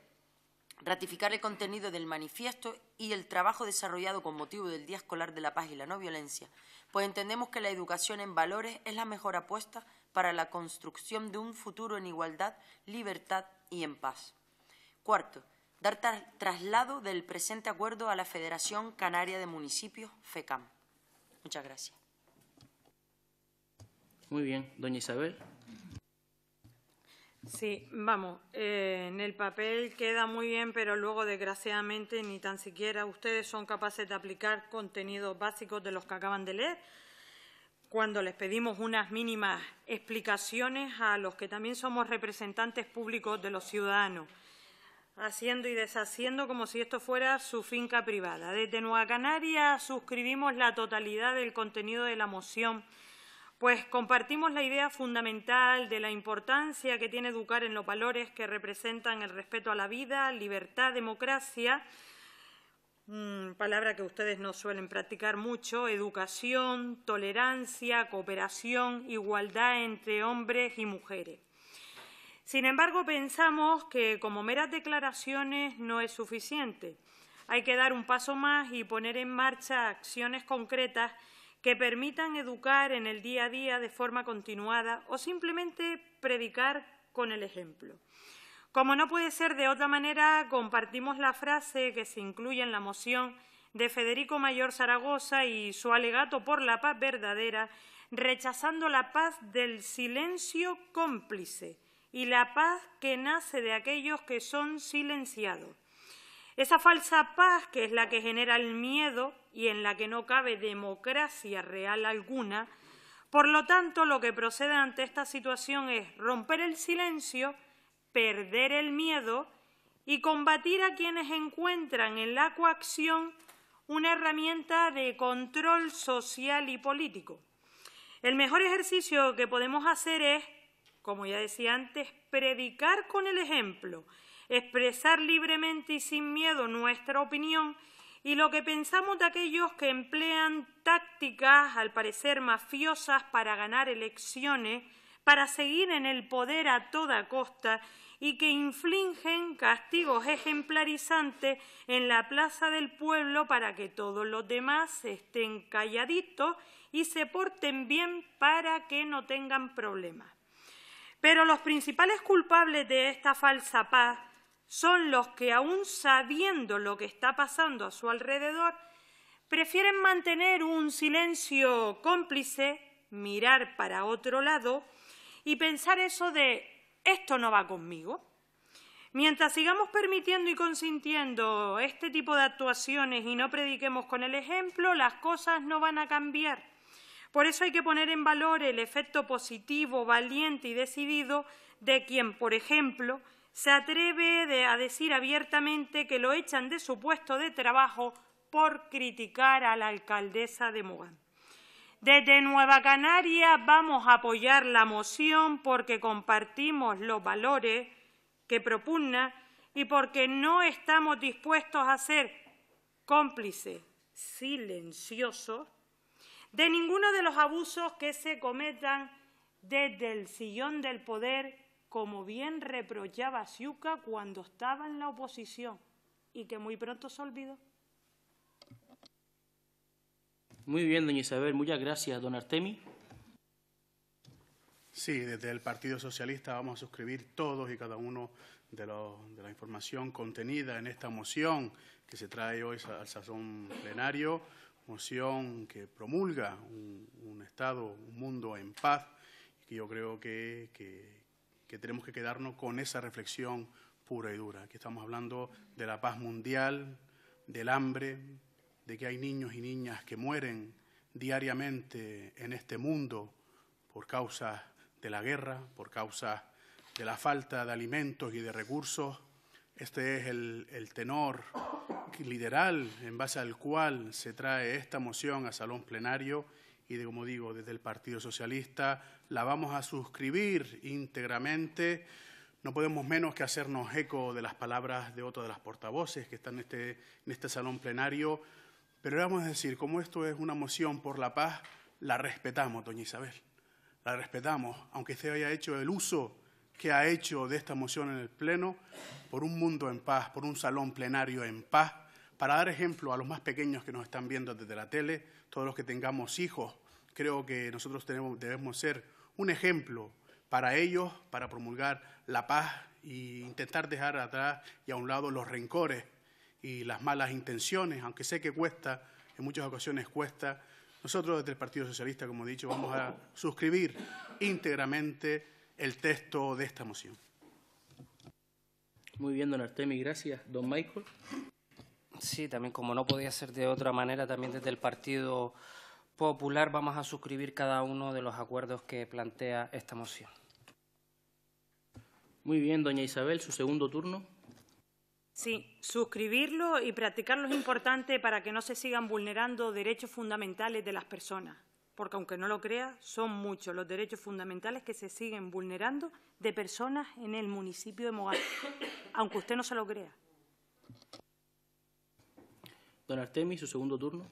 ratificar el contenido del manifiesto y el trabajo desarrollado con motivo del Día Escolar de la Paz y la No Violencia, pues entendemos que la educación en valores es la mejor apuesta para la construcción de un futuro en igualdad, libertad y en paz. Cuarto, dar traslado del presente acuerdo a la Federación Canaria de Municipios, FECAM. Muchas gracias. Muy bien, doña Isabel. Sí, vamos, eh, en el papel queda muy bien, pero luego, desgraciadamente, ni tan siquiera ustedes son capaces de aplicar contenidos básicos de los que acaban de leer cuando les pedimos unas mínimas explicaciones a los que también somos representantes públicos de los ciudadanos, haciendo y deshaciendo como si esto fuera su finca privada. Desde Nueva Canaria suscribimos la totalidad del contenido de la moción, pues compartimos la idea fundamental de la importancia que tiene educar en los valores que representan el respeto a la vida, libertad, democracia Mm, palabra que ustedes no suelen practicar mucho, educación, tolerancia, cooperación, igualdad entre hombres y mujeres. Sin embargo, pensamos que como meras declaraciones no es suficiente. Hay que dar un paso más y poner en marcha acciones concretas que permitan educar en el día a día de forma continuada o simplemente predicar con el ejemplo. Como no puede ser de otra manera, compartimos la frase que se incluye en la moción de Federico Mayor Zaragoza y su alegato por la paz verdadera, rechazando la paz del silencio cómplice y la paz que nace de aquellos que son silenciados. Esa falsa paz que es la que genera el miedo y en la que no cabe democracia real alguna. Por lo tanto, lo que procede ante esta situación es romper el silencio, perder el miedo y combatir a quienes encuentran en la coacción una herramienta de control social y político. El mejor ejercicio que podemos hacer es, como ya decía antes, predicar con el ejemplo, expresar libremente y sin miedo nuestra opinión y lo que pensamos de aquellos que emplean tácticas, al parecer mafiosas, para ganar elecciones para seguir en el poder a toda costa y que infligen castigos ejemplarizantes en la plaza del pueblo para que todos los demás estén calladitos y se porten bien para que no tengan problemas. Pero los principales culpables de esta falsa paz son los que, aun sabiendo lo que está pasando a su alrededor, prefieren mantener un silencio cómplice, mirar para otro lado y pensar eso de esto no va conmigo. Mientras sigamos permitiendo y consintiendo este tipo de actuaciones y no prediquemos con el ejemplo, las cosas no van a cambiar. Por eso hay que poner en valor el efecto positivo, valiente y decidido de quien, por ejemplo, se atreve a decir abiertamente que lo echan de su puesto de trabajo por criticar a la alcaldesa de Mogán. Desde Nueva Canaria vamos a apoyar la moción porque compartimos los valores que propugna y porque no estamos dispuestos a ser cómplices silenciosos de ninguno de los abusos que se cometan desde el sillón del poder, como bien reprochaba Siuca cuando estaba en la oposición y que muy pronto se olvidó. Muy bien, doña Isabel. Muchas gracias, don Artemi. Sí, desde el Partido Socialista vamos a suscribir todos y cada uno de, la información contenida en esta moción que se trae hoy al sazón plenario, moción que promulga un, Estado, un mundo en paz, y que yo creo que, que, que tenemos que quedarnos con esa reflexión pura y dura. Aquí estamos hablando de la paz mundial, del hambre, de que hay niños y niñas que mueren diariamente en este mundo por causa de la guerra, por causa de la falta de alimentos y de recursos. Este es el, tenor literal en base al cual se trae esta moción a salón plenario y, de, como digo, desde el Partido Socialista la vamos a suscribir íntegramente. No podemos menos que hacernos eco de las palabras de otra de las portavoces que están este, en este salón plenario, pero vamos a decir, como esto es una moción por la paz, la respetamos, doña Isabel. La respetamos, aunque usted haya hecho el uso que ha hecho de esta moción en el Pleno, por un mundo en paz, por un salón plenario en paz, para dar ejemplo a los más pequeños que nos están viendo desde la tele, todos los que tengamos hijos, creo que nosotros debemos ser un ejemplo para ellos, para promulgar la paz e intentar dejar atrás y a un lado los rencores y las malas intenciones, aunque sé que cuesta, en muchas ocasiones cuesta. Nosotros desde el Partido Socialista, como he dicho, vamos a suscribir íntegramente el texto de esta moción. Muy bien, don Artemi, gracias. Don Michael. Sí, también como no podía ser de otra manera, también desde el Partido Popular vamos a suscribir cada uno de los acuerdos que plantea esta moción. Muy bien, doña Isabel, su segundo turno. Sí, suscribirlo y practicarlo es importante para que no se sigan vulnerando derechos fundamentales de las personas, porque aunque no lo crea, son muchos los derechos fundamentales que se siguen vulnerando de personas en el municipio de Mogán, aunque usted no se lo crea. Don Artemis, su segundo turno.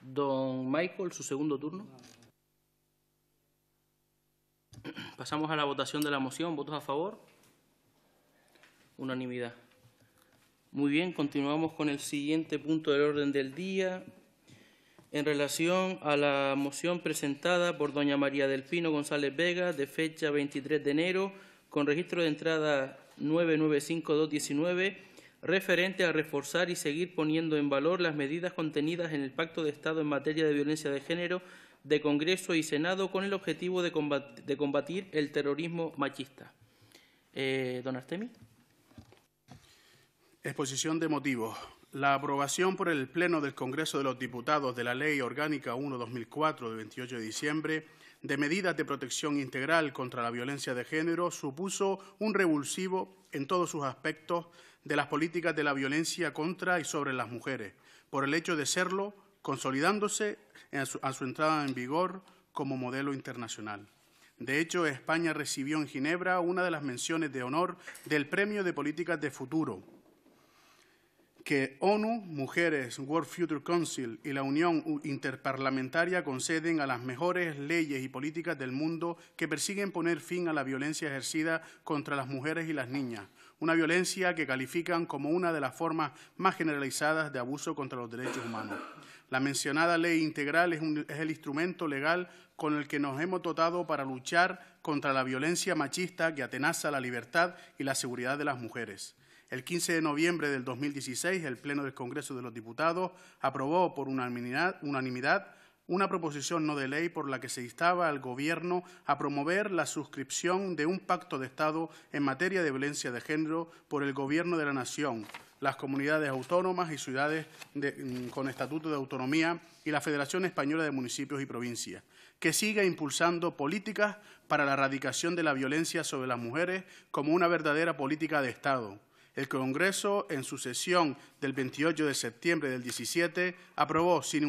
Don Michael, su segundo turno. Pasamos a la votación de la moción. ¿Votos a favor? Unanimidad. Muy bien, continuamos con el siguiente punto del orden del día, en relación a la moción presentada por doña María del Pino González Vega de fecha 23 de enero con registro de entrada 995219 referente a reforzar y seguir poniendo en valor las medidas contenidas en el Pacto de Estado en materia de violencia de género de Congreso y Senado con el objetivo de combatir, el terrorismo machista. Eh, don Artemi. Exposición de motivos. La aprobación por el Pleno del Congreso de los Diputados de la Ley Orgánica 1-2004 de 28 de diciembre de medidas de protección integral contra la violencia de género supuso un revulsivo en todos sus aspectos de las políticas de la violencia contra y sobre las mujeres, por el hecho de serlo, consolidándose a su entrada en vigor como modelo internacional. De hecho, España recibió en Ginebra una de las menciones de honor del Premio de Políticas de Futuro, que ONU, Mujeres, World Future Council y la Unión Interparlamentaria conceden a las mejores leyes y políticas del mundo que persiguen poner fin a la violencia ejercida contra las mujeres y las niñas, una violencia que califican como una de las formas más generalizadas de abuso contra los derechos humanos. La mencionada ley integral es, el instrumento legal con el que nos hemos dotado para luchar contra la violencia machista que atenaza la libertad y la seguridad de las mujeres. El 15 de noviembre del 2016, el Pleno del Congreso de los Diputados aprobó por unanimidad, una proposición no de ley por la que se instaba al Gobierno a promover la suscripción de un pacto de Estado en materia de violencia de género por el Gobierno de la Nación, las comunidades autónomas y ciudades mm, con estatuto de autonomía y la Federación Española de Municipios y Provincias, que siga impulsando políticas para la erradicación de la violencia sobre las mujeres como una verdadera política de Estado el Congreso, en su sesión del 28 de septiembre del 17, aprobó sin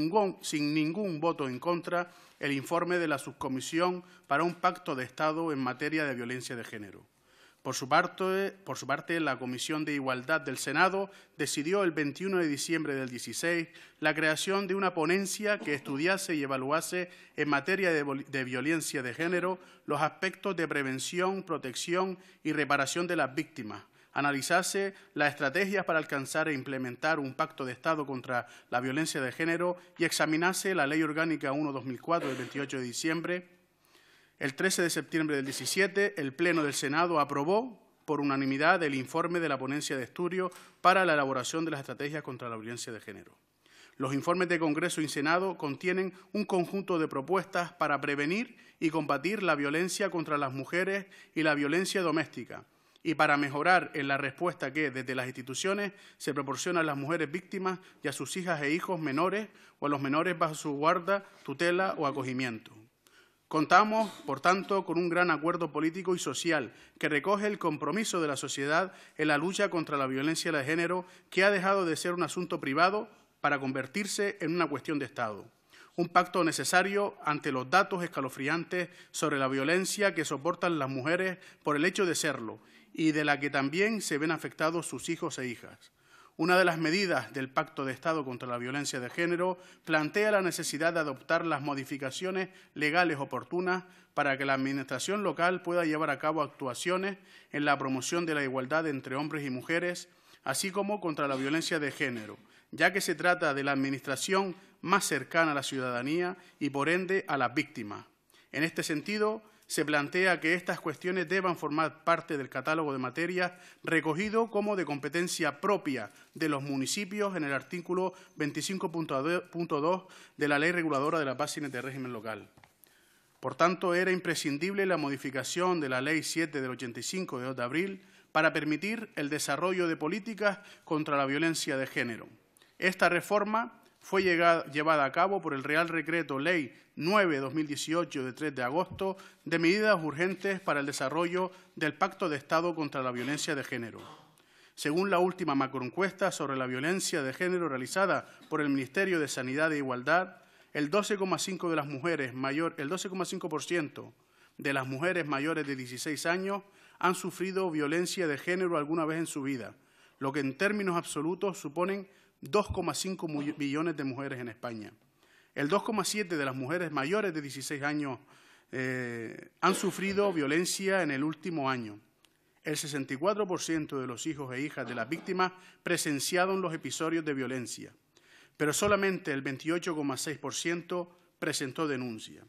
ningún, voto en contra el informe de la Subcomisión para un Pacto de Estado en materia de violencia de género. Por su, parte, la Comisión de Igualdad del Senado decidió el 21 de diciembre del 16 la creación de una ponencia que estudiase y evaluase en materia de violencia de género los aspectos de prevención, protección y reparación de las víctimas, analizase las estrategias para alcanzar e implementar un pacto de Estado contra la violencia de género y examinase la Ley Orgánica 1-2004 del 28 de diciembre. El 13 de septiembre del 17, el Pleno del Senado aprobó por unanimidad el informe de la ponencia de estudio para la elaboración de las estrategias contra la violencia de género. Los informes de Congreso y Senado contienen un conjunto de propuestas para prevenir y combatir la violencia contra las mujeres y la violencia doméstica, y para mejorar en la respuesta que desde las instituciones se proporciona a las mujeres víctimas y a sus hijas e hijos menores o a los menores bajo su guarda, tutela o acogimiento. Contamos, por tanto, con un gran acuerdo político y social que recoge el compromiso de la sociedad en la lucha contra la violencia de género que ha dejado de ser un asunto privado para convertirse en una cuestión de Estado. Un pacto necesario ante los datos escalofriantes sobre la violencia que soportan las mujeres por el hecho de serlo y de la que también se ven afectados sus hijos e hijas. Una de las medidas del Pacto de Estado contra la Violencia de Género plantea la necesidad de adoptar las modificaciones legales oportunas para que la Administración local pueda llevar a cabo actuaciones en la promoción de la igualdad entre hombres y mujeres, así como contra la violencia de género, ya que se trata de la Administración más cercana a la ciudadanía y, por ende, a las víctimas. En este sentido, se plantea que estas cuestiones deban formar parte del catálogo de materias recogido como de competencia propia de los municipios en el artículo 25.2 de la Ley Reguladora de las Bases de Régimen Local. Por tanto, era imprescindible la modificación de la Ley 7 del 85 de de abril para permitir el desarrollo de políticas contra la violencia de género. Esta reforma fue llevada a cabo por el Real Recreto Ley 9-2018 de 3 de agosto de medidas urgentes para el desarrollo del Pacto de Estado contra la Violencia de Género. Según la última macroencuesta sobre la violencia de género realizada por el Ministerio de Sanidad e Igualdad, el 12,5% de las mujeres mayor, el 12,5% de las mujeres mayores de 16 años han sufrido violencia de género alguna vez en su vida, lo que en términos absolutos suponen 2,5 millones de mujeres en España. El 2,7 de las mujeres mayores de 16 años eh, han sufrido violencia en el último año. El 64% de los hijos e hijas de las víctimas presenciaron los episodios de violencia, pero solamente el 28,6% presentó denuncia.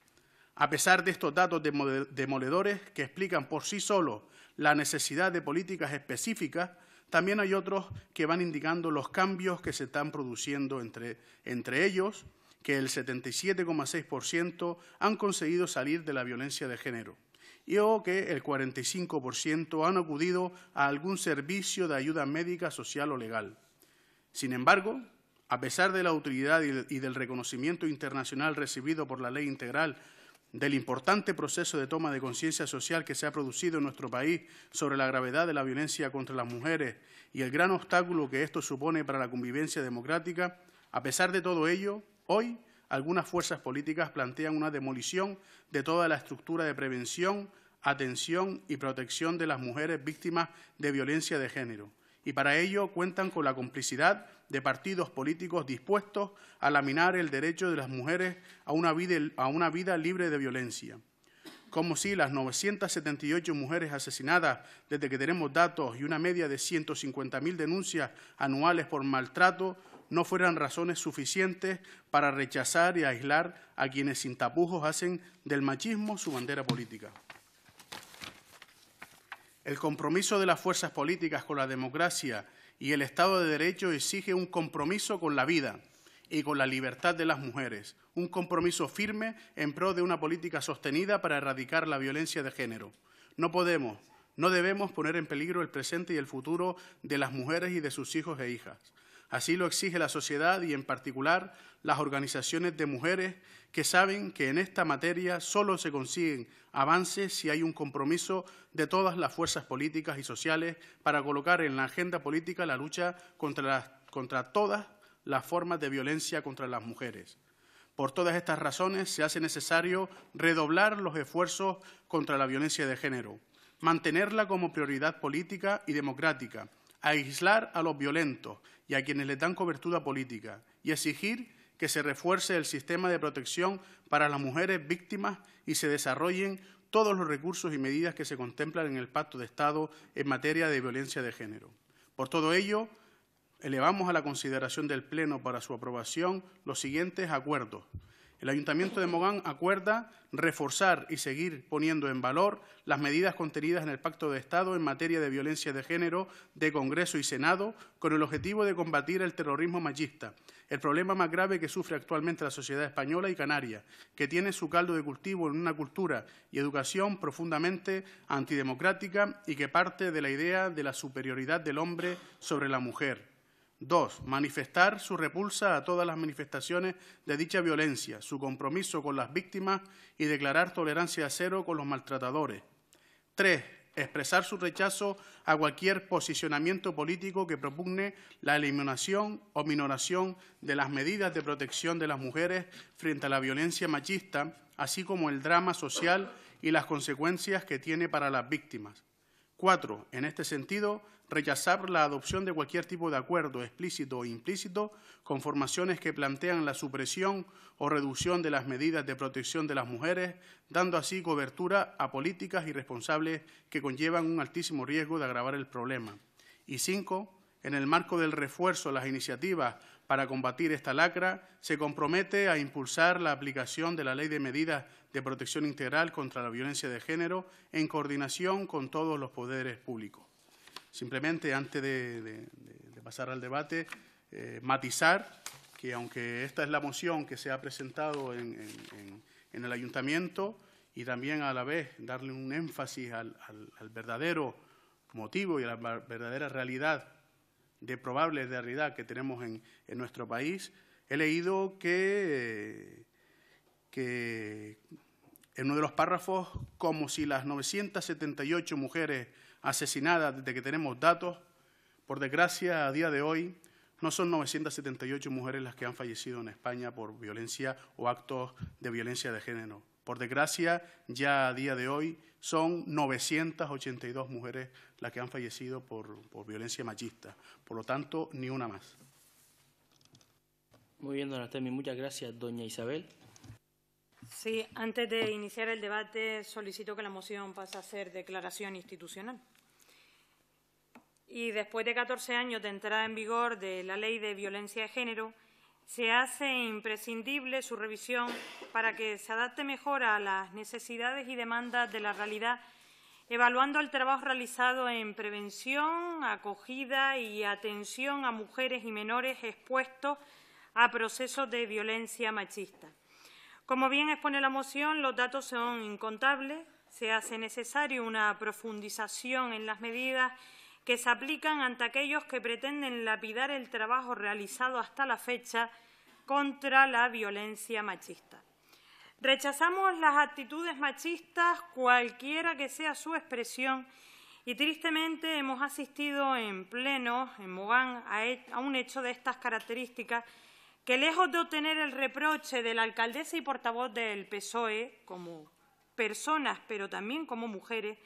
A pesar de estos datos demoledores que explican por sí solos la necesidad de políticas específicas también hay otros que van indicando los cambios que se están produciendo entre, ellos, que el 77,6% han conseguido salir de la violencia de género y o que el 45% han acudido a algún servicio de ayuda médica, social o legal. Sin embargo, a pesar de la utilidad y del reconocimiento internacional recibido por la Ley Integral del importante proceso de toma de conciencia social que se ha producido en nuestro país sobre la gravedad de la violencia contra las mujeres y el gran obstáculo que esto supone para la convivencia democrática, a pesar de todo ello, hoy algunas fuerzas políticas plantean una demolición de toda la estructura de prevención, atención y protección de las mujeres víctimas de violencia de género. Y para ello cuentan con la complicidad de partidos políticos dispuestos a laminar el derecho de las mujeres a una vida, a libre de violencia como si las 978 mujeres asesinadas desde que tenemos datos y una media de 150.000 denuncias anuales por maltrato no fueran razones suficientes para rechazar y aislar a quienes sin tapujos hacen del machismo su bandera política. El compromiso de las fuerzas políticas con la democracia y el Estado de Derecho exige un compromiso con la vida y con la libertad de las mujeres, un compromiso firme en pro de una política sostenida para erradicar la violencia de género. No podemos, no debemos poner en peligro el presente y el futuro de las mujeres y de sus hijos e hijas. Así lo exige la sociedad y, en particular, las organizaciones de mujeres que saben que en esta materia solo se consiguen avances si hay un compromiso de todas las fuerzas políticas y sociales para colocar en la agenda política la lucha contra, todas las formas de violencia contra las mujeres. Por todas estas razones se hace necesario redoblar los esfuerzos contra la violencia de género, mantenerla como prioridad política y democrática, aislar a los violentos y a quienes le dan cobertura política y exigir que se refuerce el sistema de protección para las mujeres víctimas y se desarrollen todos los recursos y medidas que se contemplan en el Pacto de Estado en materia de violencia de género. Por todo ello, elevamos a la consideración del Pleno para su aprobación los siguientes acuerdos el Ayuntamiento de Mogán acuerda reforzar y seguir poniendo en valor las medidas contenidas en el Pacto de Estado en materia de violencia de género de Congreso y Senado con el objetivo de combatir el terrorismo machista, el problema más grave que sufre actualmente la sociedad española y canaria, que tiene su caldo de cultivo en una cultura y educación profundamente antidemocrática y que parte de la idea de la superioridad del hombre sobre la mujer Dos, manifestar su repulsa a todas las manifestaciones de dicha violencia, su compromiso con las víctimas y declarar tolerancia cero con los maltratadores. Tres, expresar su rechazo a cualquier posicionamiento político que propugne la eliminación o minoración de las medidas de protección de las mujeres frente a la violencia machista, así como el drama social y las consecuencias que tiene para las víctimas. Cuatro, en este sentido, rechazar la adopción de cualquier tipo de acuerdo explícito o implícito con formaciones que plantean la supresión o reducción de las medidas de protección de las mujeres, dando así cobertura a políticas irresponsables que conllevan un altísimo riesgo de agravar el problema. Y cinco, en el marco del refuerzo de las iniciativas para combatir esta lacra, se compromete a impulsar la aplicación de la Ley de Medidas de Protección Integral contra la Violencia de Género en coordinación con todos los poderes públicos. Simplemente, antes de, pasar al debate, eh, matizar que aunque esta es la moción que se ha presentado en, el ayuntamiento y también a la vez darle un énfasis al, al verdadero motivo y a la verdadera realidad de probable de realidad que tenemos en, nuestro país, he leído que, que en uno de los párrafos, como si las 978 mujeres asesinadas desde que tenemos datos, por desgracia a día de hoy, no son 978 mujeres las que han fallecido en España por violencia o actos de violencia de género. Por desgracia, ya a día de hoy son 982 mujeres las que han fallecido por, violencia machista. Por lo tanto, ni una más. Muy bien, don Artemis. Muchas gracias, doña Isabel. Sí, antes de iniciar el debate, solicito que la moción pase a ser declaración institucional. Y después de 14 años de entrada en vigor de la Ley de Violencia de Género, se hace imprescindible su revisión para que se adapte mejor a las necesidades y demandas de la realidad, evaluando el trabajo realizado en prevención, acogida y atención a mujeres y menores expuestos a procesos de violencia machista. Como bien expone la moción, los datos son incontables, se hace necesario una profundización en las medidas que se aplican ante aquellos que pretenden lapidar el trabajo realizado hasta la fecha contra la violencia machista. Rechazamos las actitudes machistas, cualquiera que sea su expresión, y tristemente hemos asistido en pleno, en Mogán, a e, un hecho de estas características que lejos de obtener el reproche de la alcaldesa y portavoz del PSOE como personas, pero también como mujeres,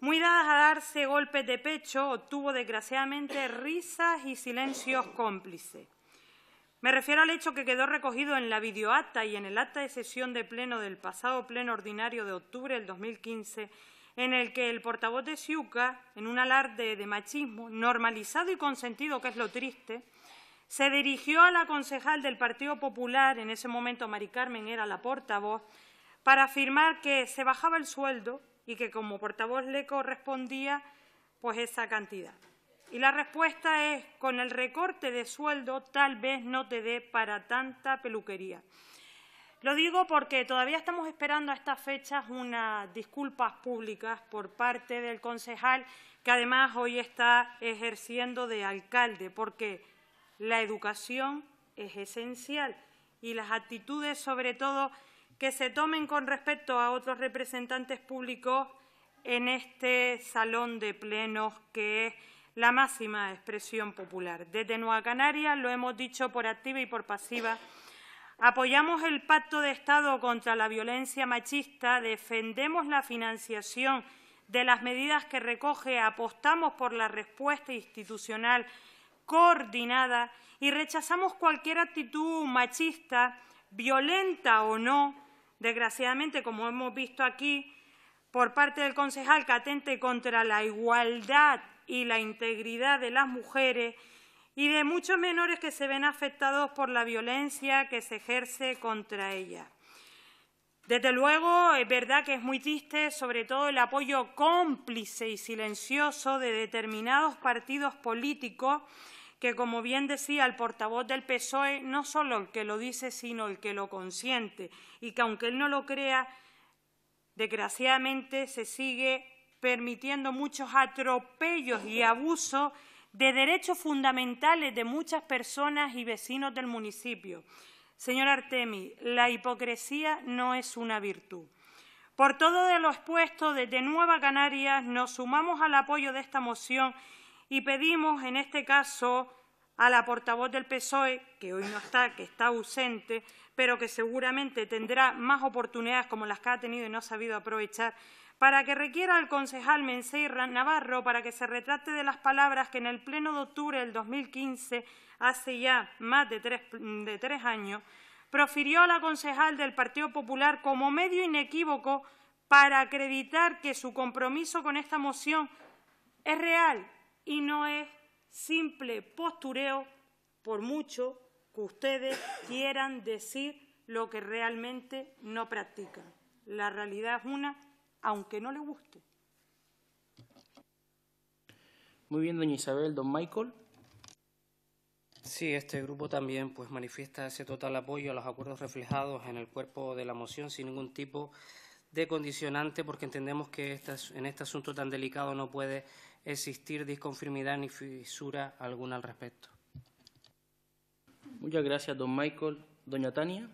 muy dadas a darse golpes de pecho, obtuvo desgraciadamente risas y silencios cómplices. Me refiero al hecho que quedó recogido en la videoacta y en el acta de sesión de pleno del pasado pleno ordinario de octubre del 2015, en el que el portavoz de SIUCA, en un alarde de machismo normalizado y consentido, que es lo triste, se dirigió a la concejal del Partido Popular, en ese momento Mari Carmen era la portavoz, para afirmar que se bajaba el sueldo y que como portavoz le correspondía pues esa cantidad. Y la respuesta es, con el recorte de sueldo tal vez no te dé para tanta peluquería. Lo digo porque todavía estamos esperando a estas fechas unas disculpas públicas por parte del concejal, que además hoy está ejerciendo de alcalde, porque la educación es esencial y las actitudes, sobre todo que se tomen con respecto a otros representantes públicos en este salón de plenos que es la máxima expresión popular. Desde Nueva Canaria lo hemos dicho por activa y por pasiva, apoyamos el Pacto de Estado contra la violencia machista, defendemos la financiación de las medidas que recoge, apostamos por la respuesta institucional coordinada y rechazamos cualquier actitud machista, violenta o no, Desgraciadamente, como hemos visto aquí, por parte del concejal que atente contra la igualdad y la integridad de las mujeres y de muchos menores que se ven afectados por la violencia que se ejerce contra ellas. Desde luego, es verdad que es muy triste, sobre todo el apoyo cómplice y silencioso de determinados partidos políticos que, como bien decía el portavoz del PSOE, no solo el que lo dice, sino el que lo consiente, y que aunque él no lo crea, desgraciadamente se sigue permitiendo muchos atropellos y abusos de derechos fundamentales de muchas personas y vecinos del municipio. Señor Artemi, la hipocresía no es una virtud. Por todo de lo expuesto, desde Nueva Canarias nos sumamos al apoyo de esta moción y pedimos en este caso a la portavoz del PSOE, que hoy no está, que está ausente, pero que seguramente tendrá más oportunidades como las que ha tenido y no ha sabido aprovechar, para que requiera al concejal Menseira Navarro para que se retrate de las palabras que en el pleno de octubre del 2015, hace ya más de tres años, profirió a la concejal del Partido Popular como medio inequívoco para acreditar que su compromiso con esta moción es real y no es simple postureo, por mucho que ustedes quieran decir lo que realmente no practican. La realidad es una, aunque no le guste. Muy bien, doña Isabel, don Michael. Sí, este grupo también pues manifiesta ese total apoyo a los acuerdos reflejados en el cuerpo de la moción sin ningún tipo de condicionante porque entendemos que en este asunto tan delicado no puede existir disconformidad ni fisura alguna al respecto. Muchas gracias, don Michael. Doña Tania.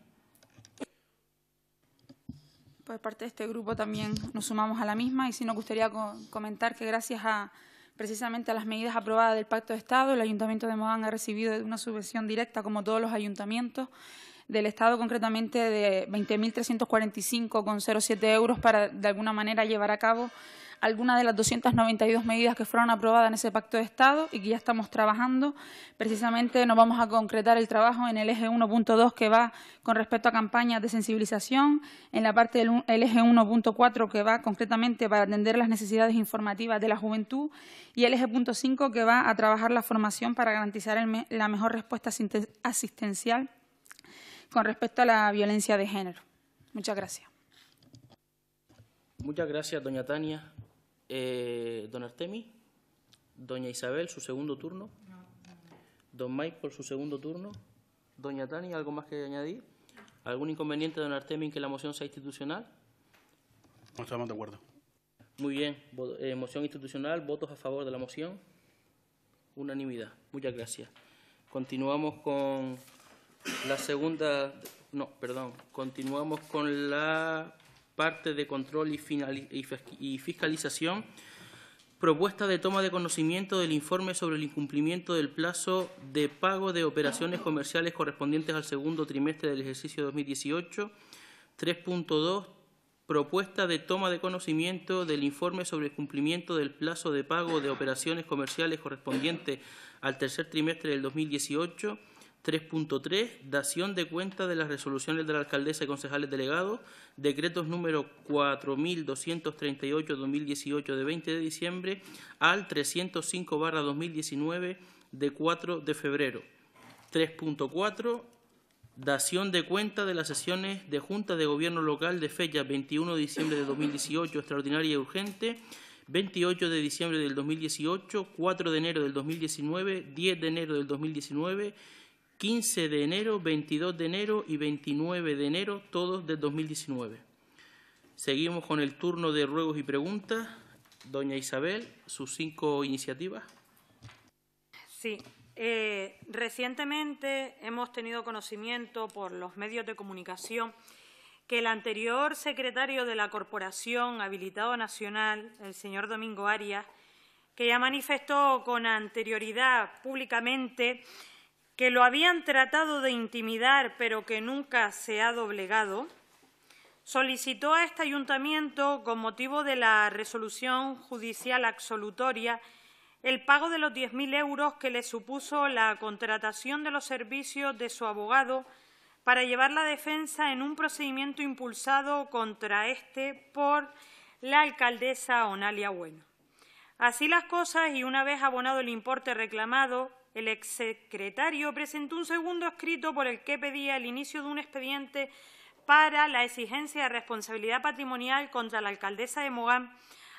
Por parte de este grupo también nos sumamos a la misma y sí nos gustaría comentar que gracias a precisamente a las medidas aprobadas del Pacto de Estado, el Ayuntamiento de Mogán ha recibido una subvención directa como todos los ayuntamientos del Estado, concretamente de 20.345,07 euros para de alguna manera llevar a cabo algunas de las 292 medidas que fueron aprobadas en ese pacto de Estado y que ya estamos trabajando. Precisamente nos vamos a concretar el trabajo en el eje 1.2 que va con respecto a campañas de sensibilización, en la parte del eje 1.4 que va concretamente para atender las necesidades informativas de la juventud y el eje 5 que va a trabajar la formación para garantizar la mejor respuesta asistencial con respecto a la violencia de género. Muchas gracias. Muchas gracias, doña Tania. Eh, don Artemi, doña Isabel, su segundo turno. don Don Michael, su segundo turno. Doña Tani, ¿algo más que añadir? ¿Algún inconveniente, don Artemi, en que la moción sea institucional? No estamos de acuerdo. Muy bien. Eh, moción institucional, votos a favor de la moción. Unanimidad. Muchas gracias. Continuamos con la segunda... No, perdón. Continuamos con la parte de control y, fiscalización, propuesta de toma de conocimiento del informe sobre el incumplimiento del plazo de pago de operaciones comerciales correspondientes al segundo trimestre del ejercicio 2018, 3.2, propuesta de toma de conocimiento del informe sobre el cumplimiento del plazo de pago de operaciones comerciales correspondientes al tercer trimestre del 2018, 3.3, dación de cuenta de las resoluciones de la alcaldesa y concejales delegados, decretos número 4.238-2018 de 20 de diciembre al 305-2019 de 4 de febrero. 3.4, dación de cuenta de las sesiones de Junta de Gobierno Local de fecha 21 de diciembre de 2018, extraordinaria y urgente, 28 de diciembre del 2018, 4 de enero del 2019, 10 de enero del 2019 15 de enero, 22 de enero y 29 de enero, todos del 2019. Seguimos con el turno de ruegos y preguntas. Doña Isabel, sus cinco iniciativas. Sí, eh, recientemente hemos tenido conocimiento por los medios de comunicación que el anterior secretario de la Corporación Habilitado Nacional, el señor Domingo Arias, que ya manifestó con anterioridad públicamente que lo habían tratado de intimidar pero que nunca se ha doblegado, solicitó a este ayuntamiento, con motivo de la resolución judicial absolutoria, el pago de los 10.000 euros que le supuso la contratación de los servicios de su abogado para llevar la defensa en un procedimiento impulsado contra este por la alcaldesa Onalia Bueno. Así las cosas, y una vez abonado el importe reclamado, el exsecretario presentó un segundo escrito por el que pedía el inicio de un expediente para la exigencia de responsabilidad patrimonial contra la alcaldesa de Mogán,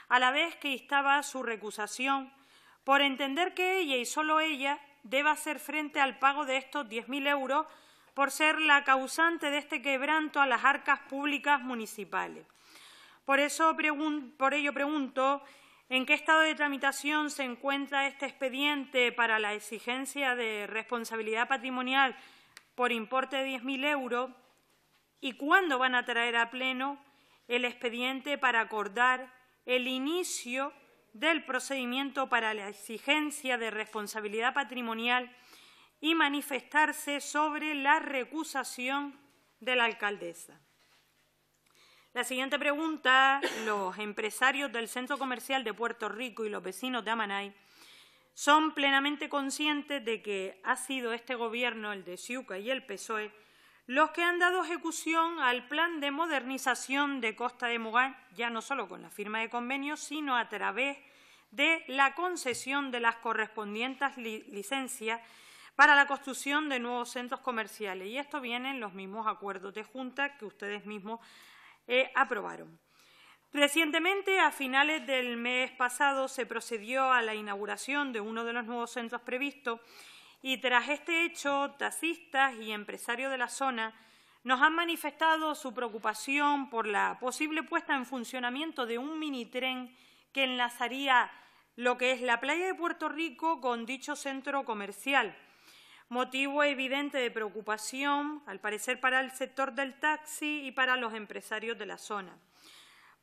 a la vez que instaba su recusación por entender que ella y solo ella deba hacer frente al pago de estos 10.000 euros por ser la causante de este quebranto a las arcas públicas municipales. Por, eso, por ello pregunto ¿En qué estado de tramitación se encuentra este expediente para la exigencia de responsabilidad patrimonial por importe de 10.000 euros? ¿Y cuándo van a traer a pleno el expediente para acordar el inicio del procedimiento para la exigencia de responsabilidad patrimonial y manifestarse sobre la recusación de la alcaldesa. La siguiente pregunta, los empresarios del centro comercial de Puerto Rico y los vecinos de Amanay son plenamente conscientes de que ha sido este gobierno, el de Ciuca y el PSOE, los que han dado ejecución al plan de modernización de Costa de Mogán, ya no solo con la firma de convenios, sino a través de la concesión de las correspondientes licencias para la construcción de nuevos centros comerciales. Y esto viene en los mismos acuerdos de Junta que ustedes mismos eh, aprobaron. Recientemente, a finales del mes pasado, se procedió a la inauguración de uno de los nuevos centros previstos y tras este hecho, taxistas y empresarios de la zona nos han manifestado su preocupación por la posible puesta en funcionamiento de un minitren que enlazaría lo que es la playa de Puerto Rico con dicho centro comercial motivo evidente de preocupación, al parecer, para el sector del taxi y para los empresarios de la zona.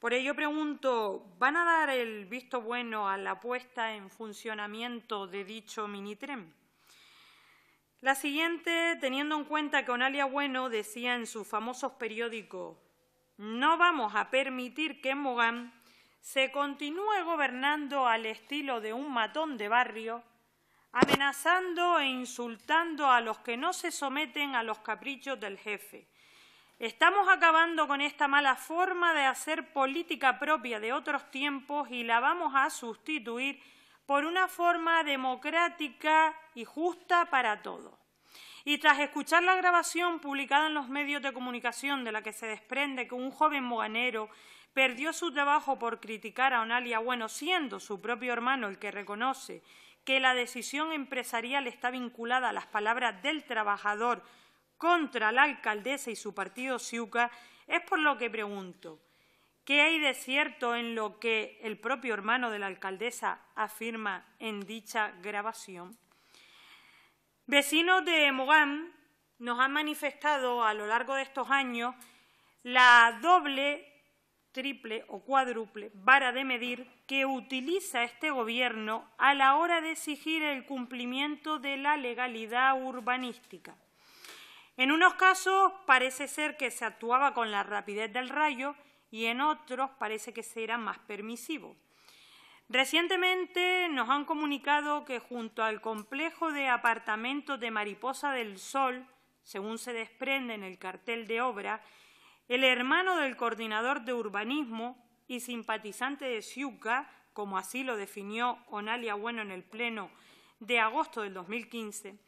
Por ello pregunto, ¿van a dar el visto bueno a la puesta en funcionamiento de dicho minitren? La siguiente, teniendo en cuenta que Onalia Bueno decía en sus famosos periódicos no vamos a permitir que Mogán se continúe gobernando al estilo de un matón de barrio, amenazando e insultando a los que no se someten a los caprichos del jefe. Estamos acabando con esta mala forma de hacer política propia de otros tiempos y la vamos a sustituir por una forma democrática y justa para todos. Y tras escuchar la grabación publicada en los medios de comunicación de la que se desprende que un joven moganero perdió su trabajo por criticar a Onalia Bueno, siendo su propio hermano el que reconoce que la decisión empresarial está vinculada a las palabras del trabajador contra la alcaldesa y su partido SIUCA, es por lo que pregunto, ¿qué hay de cierto en lo que el propio hermano de la alcaldesa afirma en dicha grabación? Vecinos de Mogán nos han manifestado a lo largo de estos años la doble triple o cuádruple vara de medir que utiliza este Gobierno a la hora de exigir el cumplimiento de la legalidad urbanística. En unos casos parece ser que se actuaba con la rapidez del rayo y en otros parece que se era más permisivo. Recientemente nos han comunicado que junto al complejo de apartamentos de Mariposa del Sol, según se desprende en el cartel de obra, el hermano del coordinador de urbanismo y simpatizante de SIUCA, como así lo definió Onalia Bueno en el Pleno de agosto del 2015,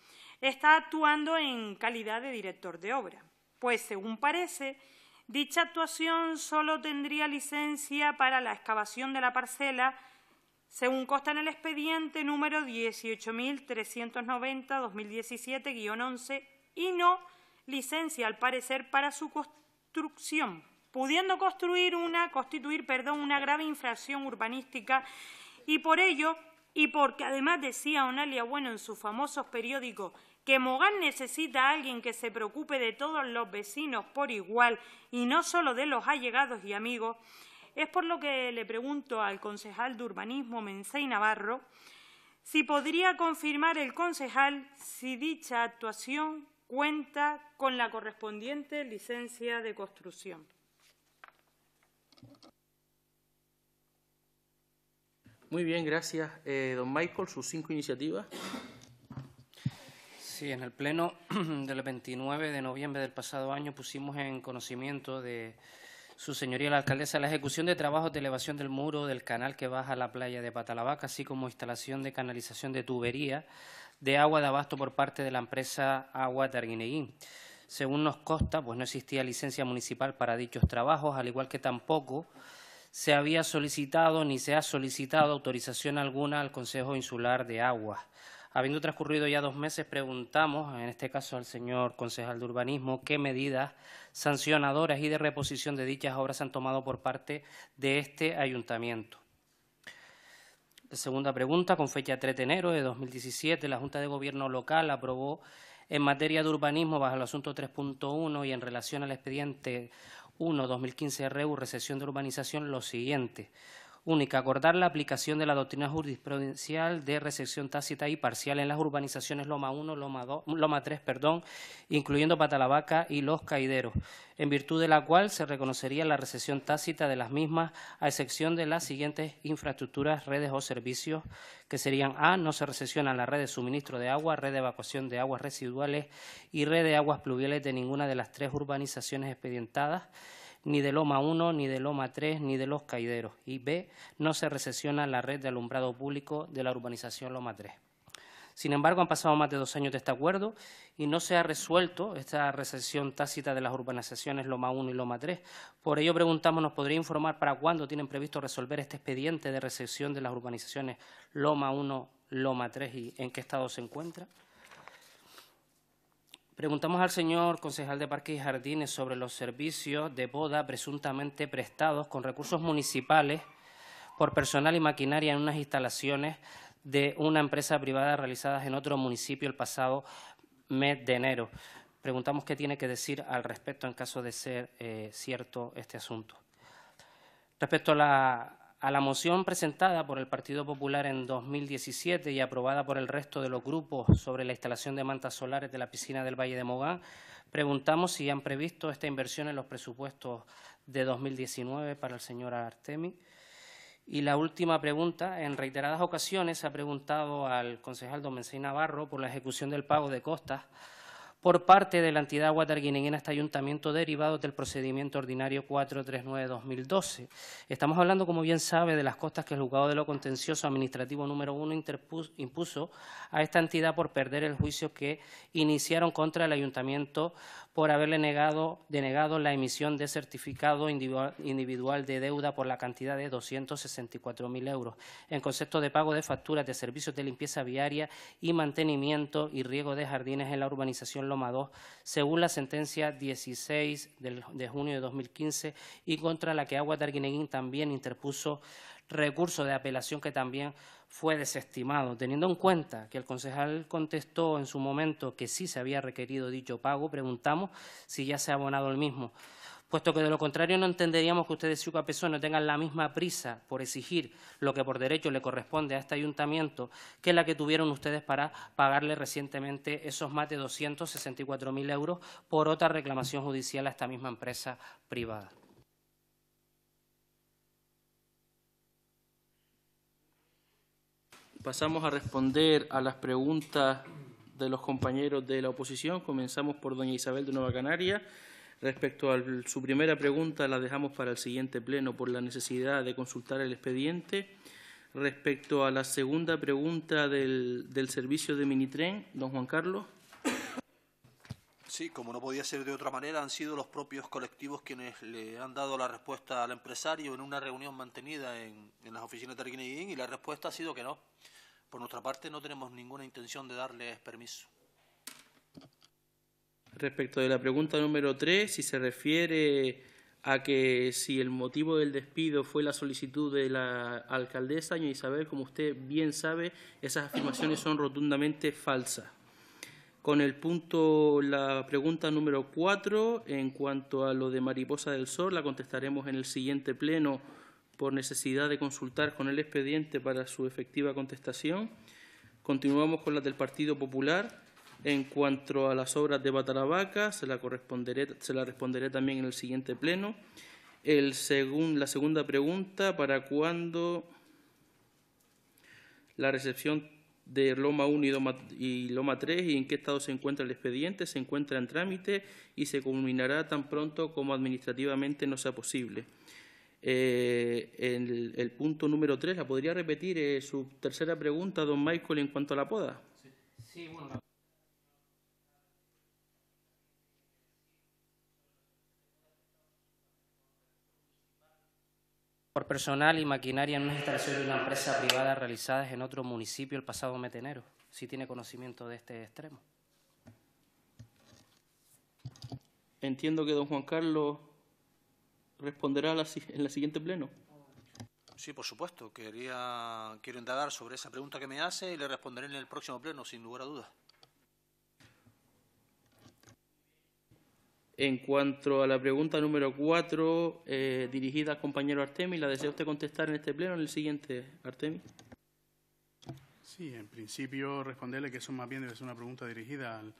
está actuando en calidad de director de obra, pues según parece, dicha actuación solo tendría licencia para la excavación de la parcela, según consta en el expediente número 18.390-2017-11, y no licencia, al parecer, para su construcción pudiendo construir una, constituir una grave infracción urbanística y por ello, y porque además decía Onalia Bueno en sus famosos periódicos que Mogán necesita a alguien que se preocupe de todos los vecinos por igual y no solo de los allegados y amigos, es por lo que le pregunto al concejal de urbanismo Mencey Navarro si podría confirmar el concejal si dicha actuación cuenta con la correspondiente licencia de construcción. Muy bien, gracias. Eh, don Michael, sus cinco iniciativas. Sí, en el Pleno del 29 de noviembre del pasado año pusimos en conocimiento de su señoría la alcaldesa la ejecución de trabajos de elevación del muro del canal que baja a la playa de Patalabaca, así como instalación de canalización de tubería de agua de abasto por parte de la empresa Agua Targuineguín. Según nos consta, pues no existía licencia municipal para dichos trabajos, al igual que tampoco se había solicitado ni se ha solicitado autorización alguna al Consejo Insular de Agua. Habiendo transcurrido ya dos meses, preguntamos, en este caso al señor concejal de urbanismo, qué medidas sancionadoras y de reposición de dichas obras han tomado por parte de este ayuntamiento. Segunda pregunta, con fecha 3 de enero de 2017, la Junta de Gobierno Local aprobó en materia de urbanismo bajo el asunto 3.1 y en relación al expediente 1-2015-RU, recesión de urbanización, lo siguiente. Única, acordar la aplicación de la doctrina jurisprudencial de recepción tácita y parcial en las urbanizaciones Loma 1, Loma, 2, Loma 3, perdón, incluyendo Patalabaca y Los Caideros, en virtud de la cual se reconocería la recepción tácita de las mismas, a excepción de las siguientes infraestructuras, redes o servicios, que serían A, no se recesionan la red de suministro de agua, red de evacuación de aguas residuales y red de aguas pluviales de ninguna de las tres urbanizaciones expedientadas, ni de Loma 1, ni de Loma 3, ni de Los Caideros. Y B, no se recesiona la red de alumbrado público de la urbanización Loma 3. Sin embargo, han pasado más de dos años de este acuerdo y no se ha resuelto esta recesión tácita de las urbanizaciones Loma 1 y Loma 3. Por ello, preguntamos, ¿nos podría informar para cuándo tienen previsto resolver este expediente de recesión de las urbanizaciones Loma 1, Loma 3 y en qué estado se encuentra? Preguntamos al señor concejal de Parques y Jardines sobre los servicios de boda presuntamente prestados con recursos municipales por personal y maquinaria en unas instalaciones de una empresa privada realizadas en otro municipio el pasado mes de enero. Preguntamos qué tiene que decir al respecto en caso de ser eh, cierto este asunto. Respecto a la a la moción presentada por el Partido Popular en 2017 y aprobada por el resto de los grupos sobre la instalación de mantas solares de la piscina del Valle de Mogán, preguntamos si han previsto esta inversión en los presupuestos de 2019 para el señor Artemi. Y la última pregunta, en reiteradas ocasiones se ha preguntado al concejal Domencín Navarro por la ejecución del pago de costas por parte de la entidad en este ayuntamiento derivado del procedimiento ordinario 439-2012. Estamos hablando, como bien sabe, de las costas que el juzgado de lo contencioso administrativo número 1 impuso a esta entidad por perder el juicio que iniciaron contra el ayuntamiento por haberle denegado la emisión de certificado individual de deuda por la cantidad de 264.000 euros en concepto de pago de facturas de servicios de limpieza viaria y mantenimiento y riego de jardines en la urbanización Loma 2, según la sentencia 16 de junio de 2015 y contra la que Agua también interpuso recurso de apelación que también fue desestimado. Teniendo en cuenta que el concejal contestó en su momento que sí se había requerido dicho pago, preguntamos si ya se ha abonado el mismo puesto que de lo contrario no entenderíamos que ustedes y UCAPESO no tengan la misma prisa por exigir lo que por derecho le corresponde a este ayuntamiento que la que tuvieron ustedes para pagarle recientemente esos más de 264.000 euros por otra reclamación judicial a esta misma empresa privada. Pasamos a responder a las preguntas de los compañeros de la oposición. Comenzamos por doña Isabel de Nueva Canaria. Respecto a su primera pregunta, la dejamos para el siguiente pleno por la necesidad de consultar el expediente. Respecto a la segunda pregunta del, del servicio de Minitren, don Juan Carlos. Sí, como no podía ser de otra manera, han sido los propios colectivos quienes le han dado la respuesta al empresario en una reunión mantenida en, en las oficinas de Arguineguín y la respuesta ha sido que no. Por nuestra parte, no tenemos ninguna intención de darle permiso. Respecto de la pregunta número 3, si se refiere a que si el motivo del despido fue la solicitud de la alcaldesa doña Isabel, como usted bien sabe, esas afirmaciones son rotundamente falsas. Con el punto, la pregunta número 4, en cuanto a lo de Mariposa del Sol, la contestaremos en el siguiente pleno por necesidad de consultar con el expediente para su efectiva contestación. Continuamos con las del Partido Popular. En cuanto a las obras de Batalavaca, se la, corresponderé, se la responderé también en el siguiente pleno. la segunda pregunta, ¿para cuándo la recepción de Loma 1 y Loma, y 3 y en qué estado se encuentra el expediente? Se encuentra en trámite y se culminará tan pronto como administrativamente no sea posible. Eh, el, punto número 3, ¿la podría repetir eh, su tercera pregunta, don Michael, en cuanto a la poda? Sí, bueno. Por personal y maquinaria en una instalación de una empresa privada realizadas en otro municipio el pasado mes de enero. Si tiene conocimiento de este extremo. Entiendo que don Juan Carlos responderá en la siguiente pleno. Sí, por supuesto. Quería, quiero indagar sobre esa pregunta que me hace y le responderé en el próximo pleno, sin lugar a dudas. En cuanto a la pregunta número cuatro, eh, dirigida al compañero Artemi, ¿la desea usted contestar en este pleno o en el siguiente, Artemi? Sí, en principio responderle que eso más bien debe ser una pregunta dirigida al,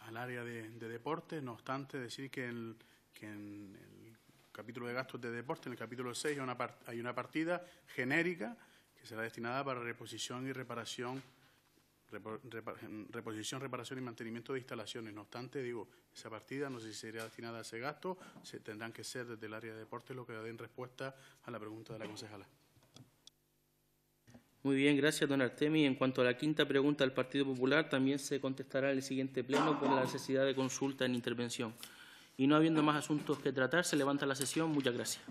al, área de, de, deporte, no obstante decir que, que en el capítulo de gastos de deporte, en el capítulo 6 hay una, partida genérica que será destinada para reposición y reparación reposición, reparación y mantenimiento de instalaciones. No obstante, digo, esa partida no sé si sería destinada a ese gasto, se tendrán que ser desde el área de deporte lo que den respuesta a la pregunta de la concejala. Muy bien, gracias, don Artemi. En cuanto a la quinta pregunta del Partido Popular, también se contestará en el siguiente pleno por la necesidad de consulta en intervención. Y no habiendo más asuntos que tratar, se levanta la sesión. Muchas gracias.